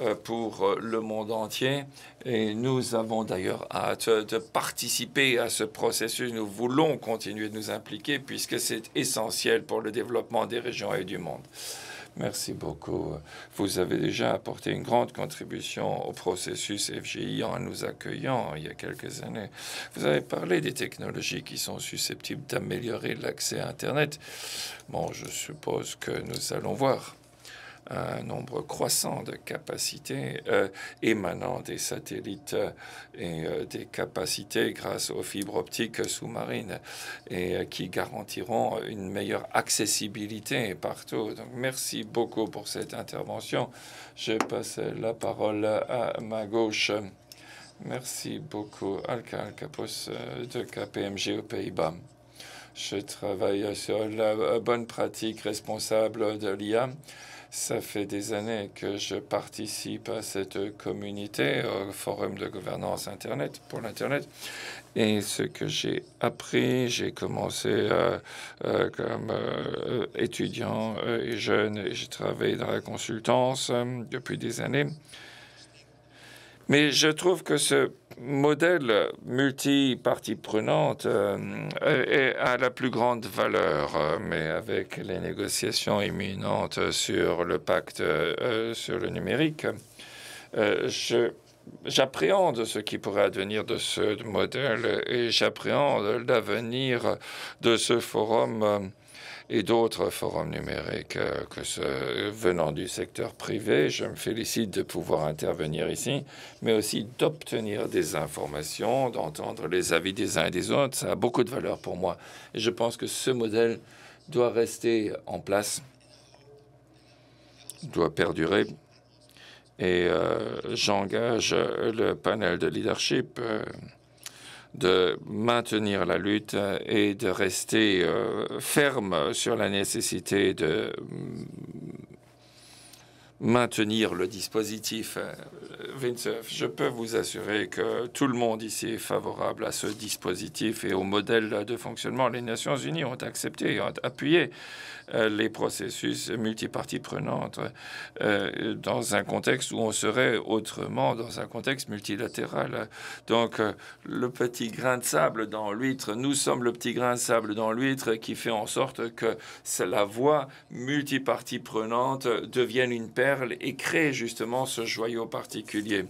euh, pour le monde entier. Et nous avons d'ailleurs hâte de participer à ce processus. Nous voulons continuer de nous impliquer puisque c'est essentiel pour le développement des régions et du monde. Merci beaucoup. Vous avez déjà apporté une grande contribution au processus FGI en nous accueillant il y a quelques années. Vous avez parlé des technologies qui sont susceptibles d'améliorer l'accès à Internet. Bon, je suppose que nous allons voir un nombre croissant de capacités euh, émanant des satellites euh, et euh, des capacités grâce aux fibres optiques sous-marines et qui garantiront une meilleure accessibilité partout. Donc merci beaucoup pour cette intervention. Je passe la parole à ma gauche. Merci beaucoup, Alka Alkapos de KPMG aux Pays-Bas. Je travaille sur la bonne pratique responsable de l'IA ça fait des années que je participe à cette communauté, au forum de gouvernance Internet, pour l'Internet. Et ce que j'ai appris, j'ai commencé euh, euh, comme euh, étudiant et jeune, et j'ai travaillé dans la consultance depuis des années. Mais je trouve que ce modèle multi prenante prenantes euh, euh à la plus grande valeur, euh, mais avec les négociations imminentes sur le pacte euh, sur le numérique, J'appréhende ce qui pourrait advenir de ce modèle et j'appréhende l'avenir de ce forum et d'autres forums numériques euh, que ce, venant du secteur privé. Je me félicite de pouvoir intervenir ici, mais aussi d'obtenir des informations, d'entendre les avis des uns et des autres. Ça a beaucoup de valeur pour moi. je pense que ce modèle doit rester en place, doit perdurer. Et euh, j'engage le panel de leadership. Euh, de maintenir la lutte et de rester euh, ferme sur la nécessité de mm, maintenir le dispositif. Euh, je peux vous assurer que tout le monde ici est favorable à ce dispositif et au modèle de fonctionnement. Les Nations Unies ont accepté et ont appuyé euh, les processus multiparties prenantes euh, dans un contexte où on serait autrement dans un contexte multilatéral. Donc, euh, le petit grain de sable dans l'huître, nous sommes le petit grain de sable dans l'huître qui fait en sorte que la voie multipartie prenante devienne une perle et crée justement ce joyau particulier.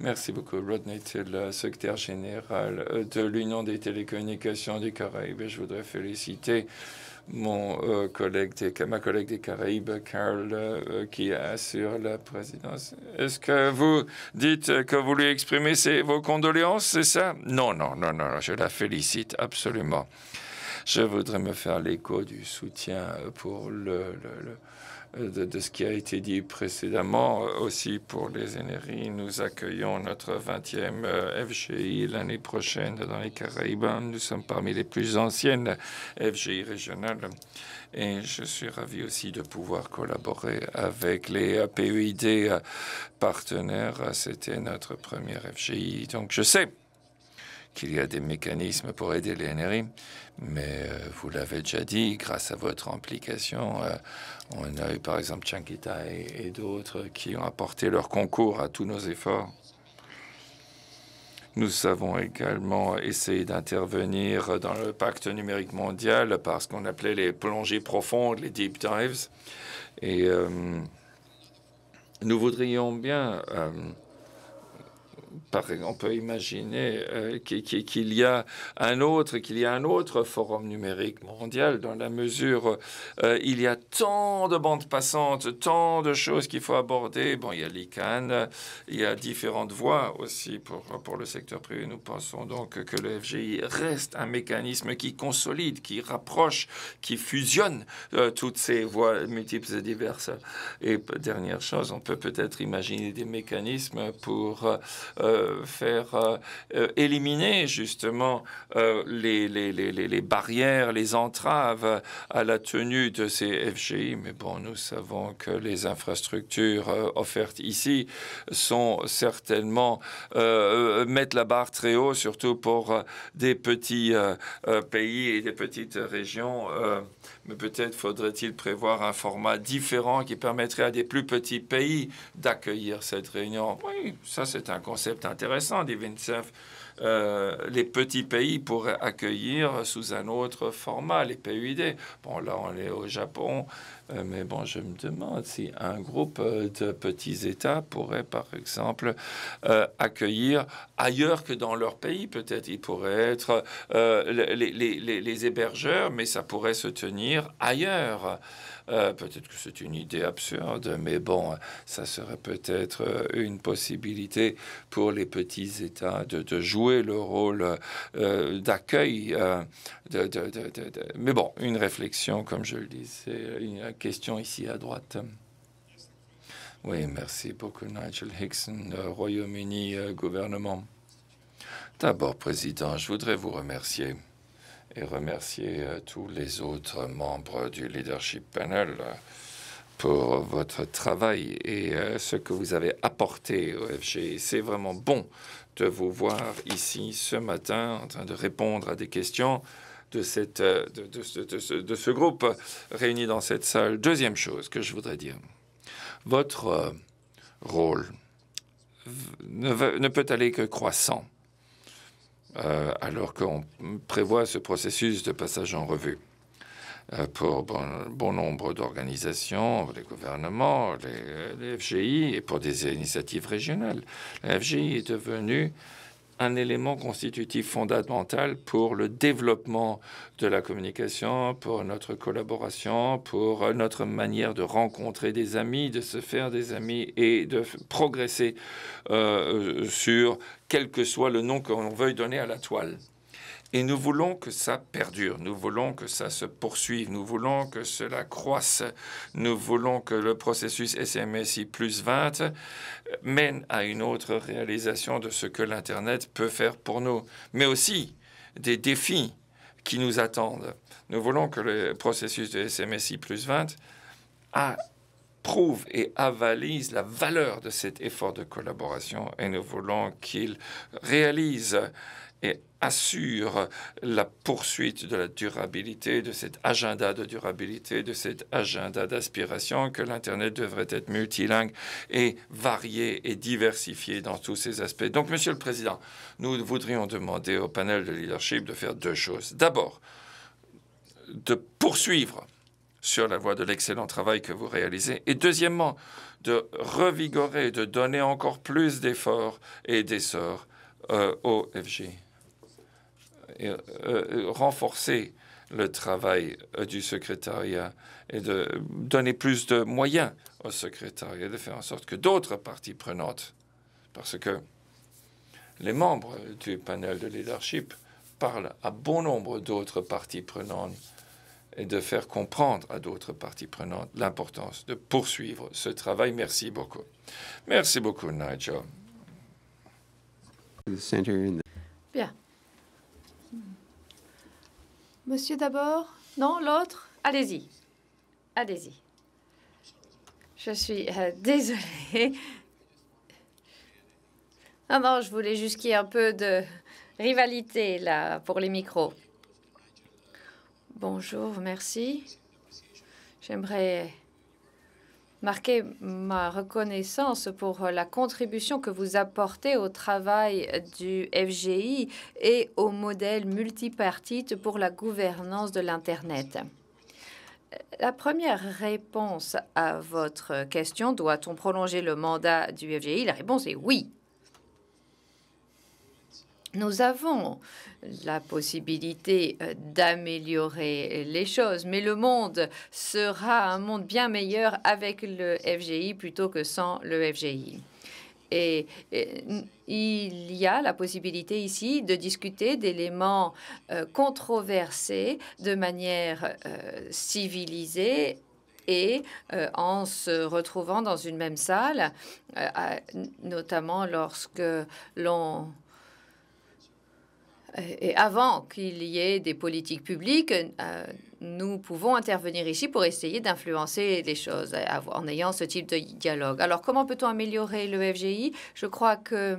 Merci beaucoup, Rodney Till, secrétaire général de l'Union des télécommunications du Caraïbes. Je voudrais féliciter mon euh, collègue, ma collègue des Caraïbes, Carl, euh, qui assure la présidence. Est-ce que vous dites que vous lui exprimez vos condoléances, c'est ça non, non, non, non, je la félicite absolument. Je voudrais me faire l'écho du soutien pour le de, ce qui a été dit précédemment. Euh, aussi, pour les NRI, nous accueillons notre 20e euh, FGI l'année prochaine dans les Caraïbes. Nous sommes parmi les plus anciennes FGI régionales. Et je suis ravi aussi de pouvoir collaborer avec les APUID partenaires. C'était notre première FGI. Donc, je sais qu'il y a des mécanismes pour aider les NRI, mais euh, vous l'avez déjà dit, grâce à votre implication, euh, on a eu par exemple Chankita et, et d'autres qui ont apporté leur concours à tous nos efforts. Nous avons également essayé d'intervenir dans le pacte numérique mondial par ce qu'on appelait les plongées profondes, les deep dives. Et euh, nous voudrions bien par exemple, on peut imaginer euh, qu'il y a un autre, qu'il y a un autre forum numérique mondial dans la mesure euh, il y a tant de bandes passantes, tant de choses qu'il faut aborder. Bon, il y a l'ICANN, il y a différentes voies aussi pour, pour le secteur privé. Nous pensons donc que le FGI reste un mécanisme qui consolide, qui rapproche, qui fusionne euh, toutes ces voies multiples et diverses. Et dernière chose, on peut peut-être imaginer des mécanismes pour euh, faire euh, euh, éliminer justement les, les, les, les, barrières, les entraves à la tenue de ces FGI. Mais bon, nous savons que les infrastructures offertes ici sont certainement mettre la barre très haut, surtout pour des petits pays et des petites régions mais peut-être faudrait-il prévoir un format différent qui permettrait à des plus petits pays d'accueillir cette réunion. Oui, ça c'est un concept intéressant, dit Vincent. Euh, les petits pays pourraient accueillir sous un autre format, les PUID. Bon, là, on est au Japon, euh, mais bon, je me demande si un groupe euh, de petits États pourrait, par exemple, accueillir ailleurs que dans leur pays, peut-être. Ils pourraient être les hébergeurs, mais ça pourrait se tenir ailleurs. Euh, peut-être que c'est une idée absurde, mais bon, ça serait peut-être euh, une possibilité pour les petits États de, jouer le rôle euh, d'accueil. mais bon, une réflexion, comme je le disais, une question ici à droite. Oui, merci beaucoup, Nigel Hickson, Royaume-Uni, gouvernement. D'abord, Président, je voudrais vous remercier et remercier euh, tous les autres membres du leadership panel euh, pour votre travail et euh, ce que vous avez apporté au FG. C'est vraiment bon de vous voir ici ce matin en train de répondre à des questions de, cette, de, ce, groupe réuni dans cette salle. Deuxième chose que je voudrais dire, votre rôle ne peut aller que croissant. Euh, alors qu'on prévoit ce processus de passage en revue euh, pour bon, nombre d'organisations, les gouvernements, les, les, FGI et pour des initiatives régionales. La FGI est devenue un élément constitutif fondamental pour le développement de la communication, pour notre collaboration, pour notre manière de rencontrer des amis, de se faire des amis et de progresser euh, sur quel que soit le nom que l'on veuille donner à la toile. Et nous voulons que ça perdure, nous voulons que ça se poursuive, nous voulons que cela croisse, nous voulons que le processus SMSI plus 20 mène à une autre réalisation de ce que l'Internet peut faire pour nous, mais aussi des défis qui nous attendent. Nous voulons que le processus de SMSI plus 20 a prouve et avalise la valeur de cet effort de collaboration et nous voulons qu'il réalise assure la poursuite de la durabilité, de cet agenda de durabilité, de cet agenda d'aspiration, que l'Internet devrait être multilingue et varié et diversifié dans tous ses aspects. Donc, Monsieur le Président, nous voudrions demander au panel de leadership de faire deux choses. D'abord, de poursuivre sur la voie de l'excellent travail que vous réalisez, et deuxièmement, de revigorer, de donner encore plus d'efforts et d'essor euh, au FG et euh, euh, renforcer le travail euh, du secrétariat et de donner plus de moyens au secrétariat, de faire en sorte que d'autres parties prenantes, parce que les membres du panel de leadership parlent à bon nombre d'autres parties prenantes et de faire comprendre à d'autres parties prenantes l'importance de poursuivre ce travail. Merci beaucoup. Merci beaucoup, Nigel. Bien. Monsieur d'abord Non, l'autre Allez-y. Allez-y. Je suis euh, désolée. Ah non, je voulais juste qu'il y ait un peu de rivalité là pour les micros. Bonjour, merci. J'aimerais Marquez ma reconnaissance pour euh, la contribution que vous apportez au travail du FGI et au modèle multipartite pour la gouvernance de l'Internet. La première réponse à votre question, doit-on prolonger le mandat du FGI La réponse est oui. Nous avons la possibilité euh, d'améliorer les choses, mais le monde sera un monde bien meilleur avec le FGI plutôt que sans le FGI. Et, il y a la possibilité ici de discuter d'éléments euh, controversés de manière euh, civilisée et en se retrouvant dans une même salle, notamment lorsque l'on euh, et avant qu'il y ait des politiques publiques, euh, nous pouvons intervenir ici pour essayer d'influencer les choses en ayant ce type de dialogue. Alors, comment peut-on améliorer le FGI Je crois que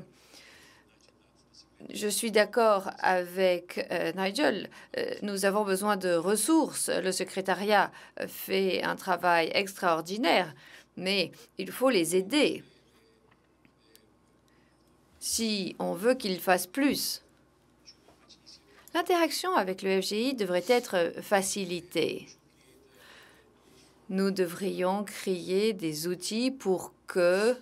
je suis d'accord avec euh, Nigel. nous avons besoin de ressources. Le secrétariat fait un travail extraordinaire, mais il faut les aider si on veut qu'ils fassent plus. L'interaction avec le FGI devrait être euh, facilitée. Nous devrions créer des outils pour que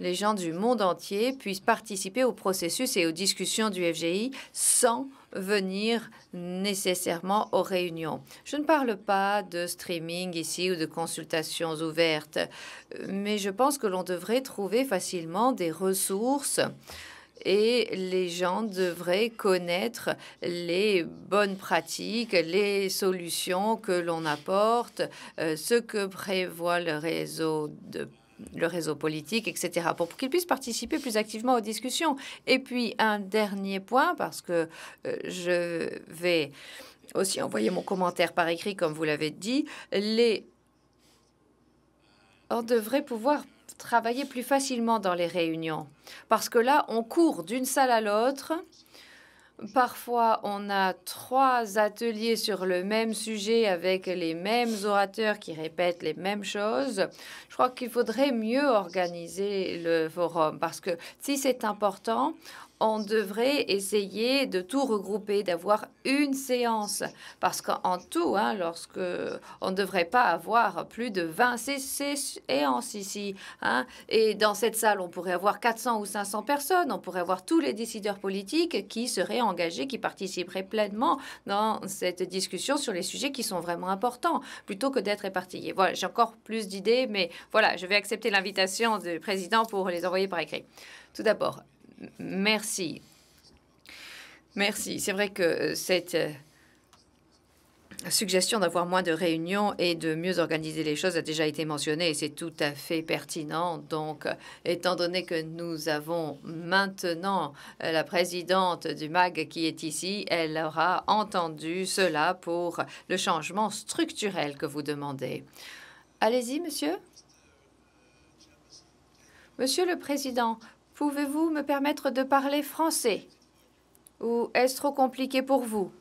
les gens du monde entier puissent participer au processus et aux discussions du FGI sans venir nécessairement aux réunions. Je ne parle pas de streaming ici ou de consultations ouvertes, euh, mais je pense que l'on devrait trouver facilement des ressources et les gens devraient connaître les bonnes pratiques, les solutions que l'on apporte, euh, ce que prévoit le réseau de le réseau politique, etc., pour qu'ils puissent participer plus activement aux discussions. Et puis, un dernier point, parce que euh, je vais aussi envoyer mon commentaire par écrit, comme vous l'avez dit, les... on devrait pouvoir travailler plus facilement dans les réunions. Parce que là, on court d'une salle à l'autre. Parfois, on a trois ateliers sur le même sujet avec les mêmes orateurs qui répètent les mêmes choses. Je crois qu'il faudrait mieux organiser le forum parce que si c'est important, on devrait essayer de tout regrouper, d'avoir une séance. Parce qu'en tout, hein, lorsque on ne devrait pas avoir plus de 20 séances ici. Hein. et dans cette salle, on pourrait avoir 400 ou 500 personnes. On pourrait avoir tous les décideurs politiques qui seraient engagés, qui participeraient pleinement dans cette discussion sur les sujets qui sont vraiment importants, plutôt que d'être éparpillés. Voilà, j'ai encore plus d'idées, mais voilà, je vais accepter l'invitation du président pour les envoyer par écrit. Tout d'abord, Merci. Merci. C'est vrai que euh, cette euh, suggestion d'avoir moins de réunions et de mieux organiser les choses a déjà été mentionnée et c'est tout à fait pertinent. Donc, euh, étant donné que nous avons maintenant la présidente du MAG qui est ici, elle aura entendu cela pour le changement structurel que vous demandez. Allez-y, monsieur. Monsieur le Président, Pouvez-vous me permettre de parler français Ou est-ce trop compliqué pour vous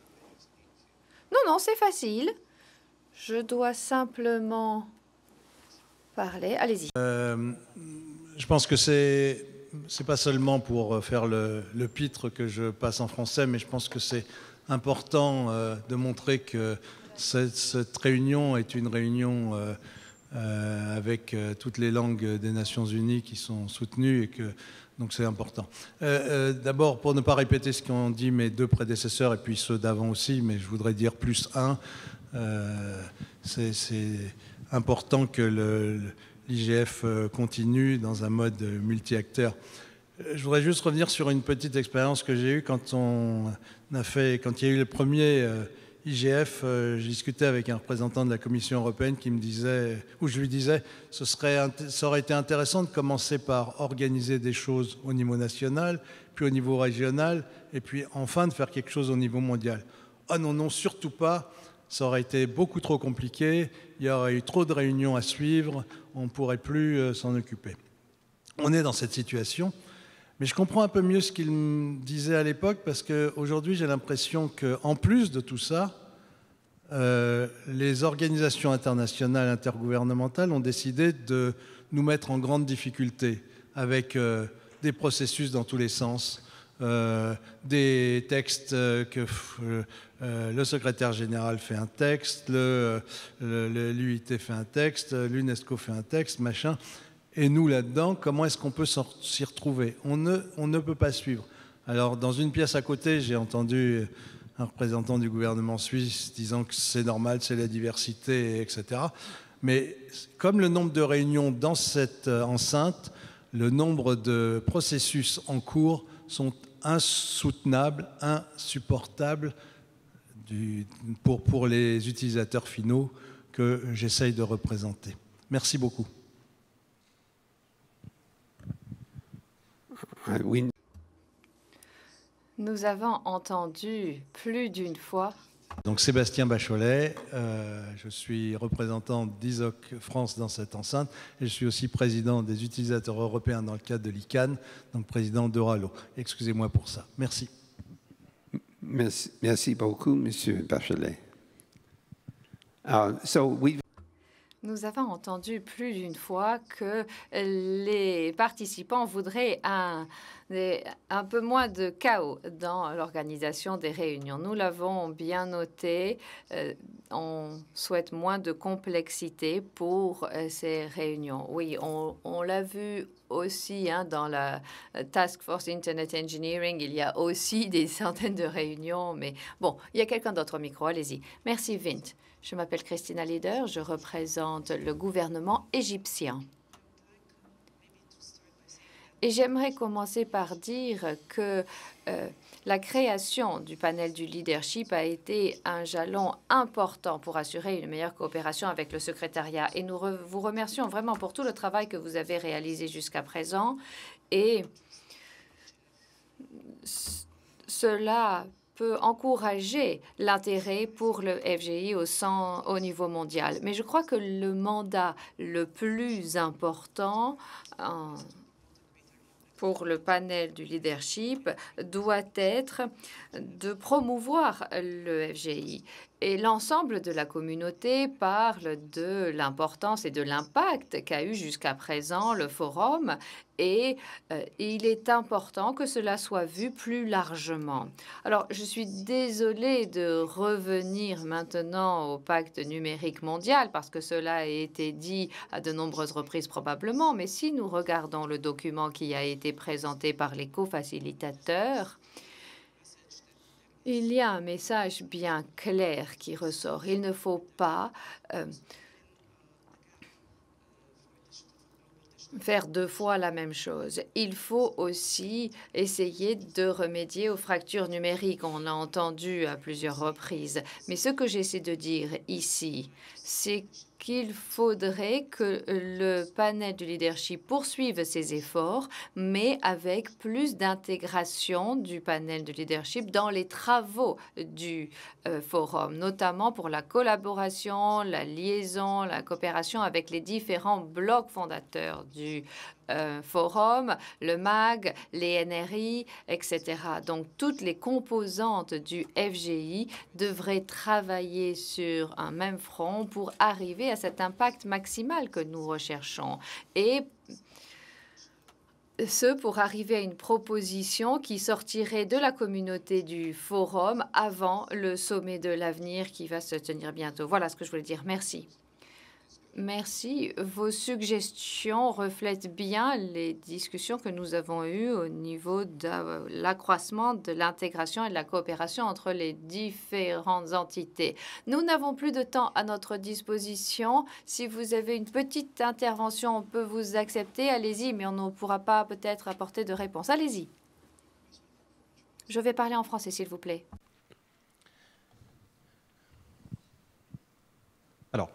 Non, non, c'est facile. Je dois simplement parler. Allez-y. Euh, je pense que c'est c'est pas seulement pour euh, faire le, pitre que je passe en français, mais je pense que c'est important euh, de montrer que cette, réunion est une réunion avec toutes les langues des Nations Unies qui sont soutenues et que donc c'est important. Euh, euh, d'abord, pour ne pas répéter ce qu'ont dit mes deux prédécesseurs et puis ceux d'avant aussi, mais je voudrais dire plus un, euh, c'est important que l'IGF continue dans un mode multi-acteur. Je voudrais juste revenir sur une petite expérience que j'ai eue quand on a fait, quand il y a eu le premier IGF, euh, j'ai discuté avec un représentant de la Commission européenne qui me disait, où je lui disais, ce serait, ça aurait été intéressant de commencer par organiser des choses au niveau national, puis au niveau régional, et puis enfin de faire quelque chose au niveau mondial. Ah oh non, non, surtout pas. Ça aurait été beaucoup trop compliqué. Il y aurait eu trop de réunions à suivre. On ne pourrait plus euh, s'en occuper. On est dans cette situation. Mais je comprends un peu mieux ce qu'il me disait à l'époque parce qu'aujourd'hui, j'ai l'impression qu'en plus de tout ça, euh, les organisations internationales intergouvernementales ont décidé de nous mettre en grande difficulté avec euh, des processus dans tous les sens, euh, des textes que le secrétaire général fait un texte, l'UIT le, fait un texte, l'UNESCO fait un texte, machin. Et nous, là-dedans, comment est-ce qu'on peut s'y retrouver on ne, on ne peut pas suivre. Alors, dans une pièce à côté, j'ai entendu un représentant du gouvernement suisse disant que c'est normal, c'est la diversité, etc. Mais comme le nombre de réunions dans cette euh, enceinte, le nombre de processus en cours sont insoutenables, insupportables du, pour, pour les utilisateurs finaux que j'essaye de représenter. Merci beaucoup. Nous avons entendu plus d'une fois. Donc Sébastien Bacholet, euh, je suis représentant d'ISOC France dans cette enceinte et je suis aussi président des utilisateurs européens dans le cadre de l'ICANN, donc président d'Euralo. Excusez-moi pour ça. Merci. merci. beaucoup, Monsieur Bachelet. Ah, so nous avons entendu plus d'une fois que les participants voudraient un, peu moins de chaos dans l'organisation des réunions. Nous l'avons bien noté. Euh, on souhaite moins de complexité pour euh, ces réunions. Oui, on, l'a vu aussi hein, dans la Task Force Internet Engineering. Il y a aussi des centaines de réunions. Mais bon, il y a quelqu'un d'autre au micro. Allez-y. Merci, Vint. Je m'appelle Christina Leder, je représente le gouvernement égyptien. Et j'aimerais commencer par dire que euh, la création du panel du leadership a été un jalon important pour assurer une meilleure coopération avec le secrétariat. Et nous vous remercions vraiment pour tout le travail que vous avez réalisé jusqu'à présent. Et cela peut encourager l'intérêt pour le FGI au, au niveau mondial. Mais je crois que le mandat le plus important euh, pour le panel du leadership doit être de promouvoir le FGI. Et l'ensemble de la communauté parle de l'importance et de l'impact qu'a eu jusqu'à présent le forum et euh, il est important que cela soit vu plus largement. Alors, je suis désolée de revenir maintenant au pacte numérique mondial parce que cela a été dit à de nombreuses reprises probablement, mais si nous regardons le document qui a été présenté par les co-facilitateurs, il y a un message bien clair qui ressort. Il ne faut pas euh, faire deux fois la même chose. Il faut aussi essayer de remédier aux fractures numériques. On l'a entendu à plusieurs reprises. Mais ce que j'essaie de dire ici, c'est il faudrait que le panel de leadership poursuive ses efforts, mais avec plus d'intégration du panel de leadership dans les travaux du euh, forum, notamment pour la collaboration, la liaison, la coopération avec les différents blocs fondateurs du euh, forum, le MAG, les NRI, etc. Donc toutes les composantes du FGI devraient travailler sur un même front pour arriver à cet impact maximal que nous recherchons. Et ce pour arriver à une proposition qui sortirait de la communauté du forum avant le sommet de l'avenir qui va se tenir bientôt. Voilà ce que je voulais dire. Merci. Merci. Vos suggestions reflètent bien les discussions que nous avons eues au niveau de l'accroissement de l'intégration et de la coopération entre les différentes entités. Nous n'avons plus de temps à notre disposition. Si vous avez une petite intervention, on peut vous accepter. Allez-y, mais on ne pourra pas peut-être apporter de réponse. Allez-y. Je vais parler en français, s'il vous plaît. Alors,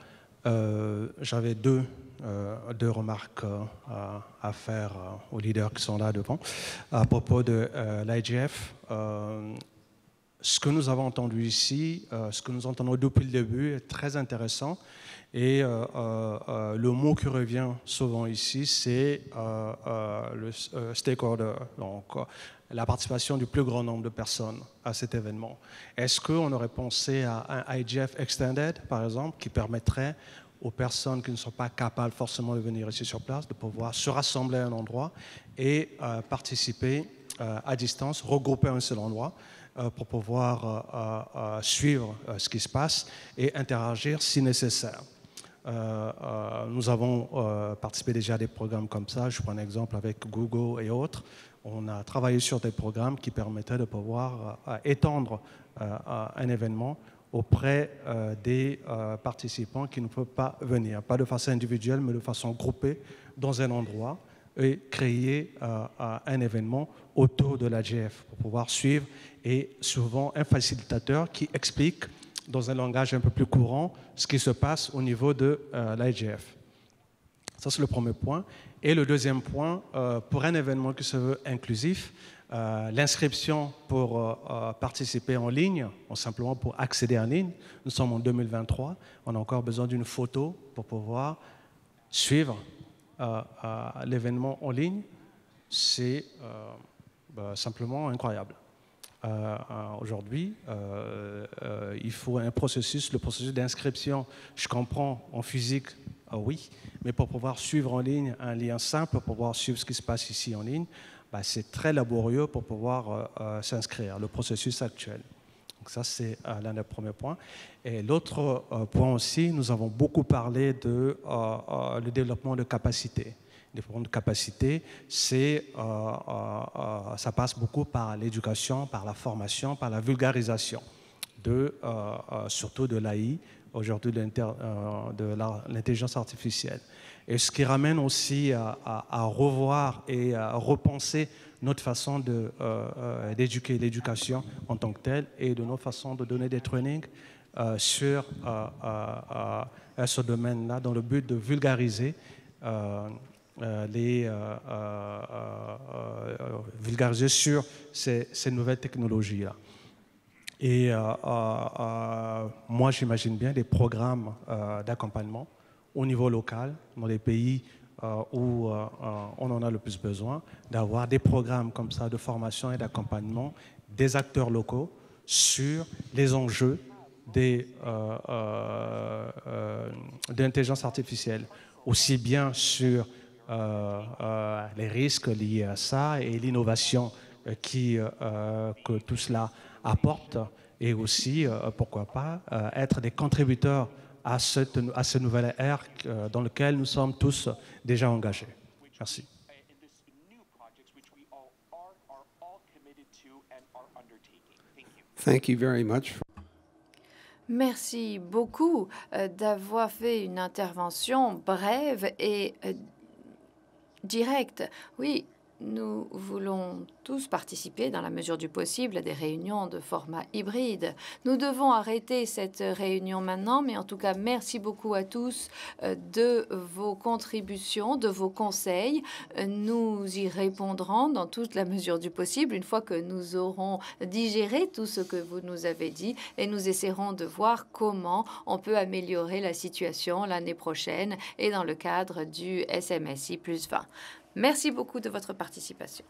euh, j'avais deux, euh, deux, remarques à, euh, à faire aux leaders qui sont là devant. À propos de l'IGF, ce que nous avons entendu ici, ce que nous entendons depuis le début est très intéressant. Et euh, euh, euh, le mot qui revient souvent ici, c'est le stakeholder, donc la participation du plus grand nombre de personnes à cet événement. Est-ce qu'on aurait pensé à un IGF Extended, par exemple, qui permettrait aux personnes qui ne sont pas capables forcément de venir ici sur place de pouvoir se rassembler à un endroit et participer à distance, regrouper un seul endroit pour pouvoir suivre ce qui se passe et interagir si nécessaire. Euh, euh, nous avons euh, participé déjà à des programmes comme ça. Je prends un exemple avec Google et autres. On a travaillé sur des programmes qui permettaient de pouvoir étendre un événement auprès des participants qui ne peuvent pas venir, pas de façon individuelle, mais de façon groupée dans un endroit et créer un événement autour de la GF pour pouvoir suivre et souvent un facilitateur qui explique dans un langage un peu plus courant ce qui se passe au niveau de euh, l'IGF. Ça, c'est le premier point. Et le deuxième point, euh, pour un événement qui se veut inclusif, euh, l'inscription pour participer en ligne, ou simplement pour accéder en ligne, nous sommes en 2023, on a encore besoin d'une photo pour pouvoir suivre l'événement en ligne. C'est bah, simplement incroyable. Euh, euh, aujourd'hui, euh, il faut un processus, le processus d'inscription. Je comprends en physique, oui, mais pour pouvoir suivre en ligne un lien simple, pour pouvoir suivre ce qui se passe ici en ligne, bah, c'est très laborieux pour pouvoir s'inscrire, le processus actuel. Donc ça, c'est l'un des premiers points. Et l'autre point aussi, nous avons beaucoup parlé de le développement de capacités de capacités, c'est, euh, euh, euh, ça passe beaucoup par l'éducation, par la formation, par la vulgarisation, de, surtout de l'AI, aujourd'hui de l'intelligence artificielle. Et ce qui ramène aussi à, revoir et à repenser notre façon de, d'éduquer l'éducation en tant que telle et de nos façons de donner des trainings sur ce domaine-là dans le but de vulgariser euh, les euh, euh, vulgariser sur ces, nouvelles technologies-là. Et moi, j'imagine bien des programmes d'accompagnement au niveau local, dans les pays où on en a le plus besoin, d'avoir des programmes comme ça de formation et d'accompagnement des acteurs locaux sur les enjeux d'intelligence artificielle, aussi bien sur euh, euh, les risques liés à ça et l'innovation euh, qui, que tout cela apporte et aussi, pourquoi pas, être des contributeurs à cette, à cette nouvelle ère dans laquelle nous sommes tous déjà engagés. Merci. Thank very Merci beaucoup d'avoir fait une intervention brève et direct. Oui, nous voulons tous participer, dans la mesure du possible, à des réunions de format hybride. Nous devons arrêter cette réunion maintenant, mais en tout cas, merci beaucoup à tous euh, de vos contributions, de vos conseils. Nous y répondrons dans toute la mesure du possible, une fois que nous aurons digéré tout ce que vous nous avez dit, et nous essaierons de voir comment on peut améliorer la situation l'année prochaine et dans le cadre du SMSI plus 20. Merci beaucoup de votre participation.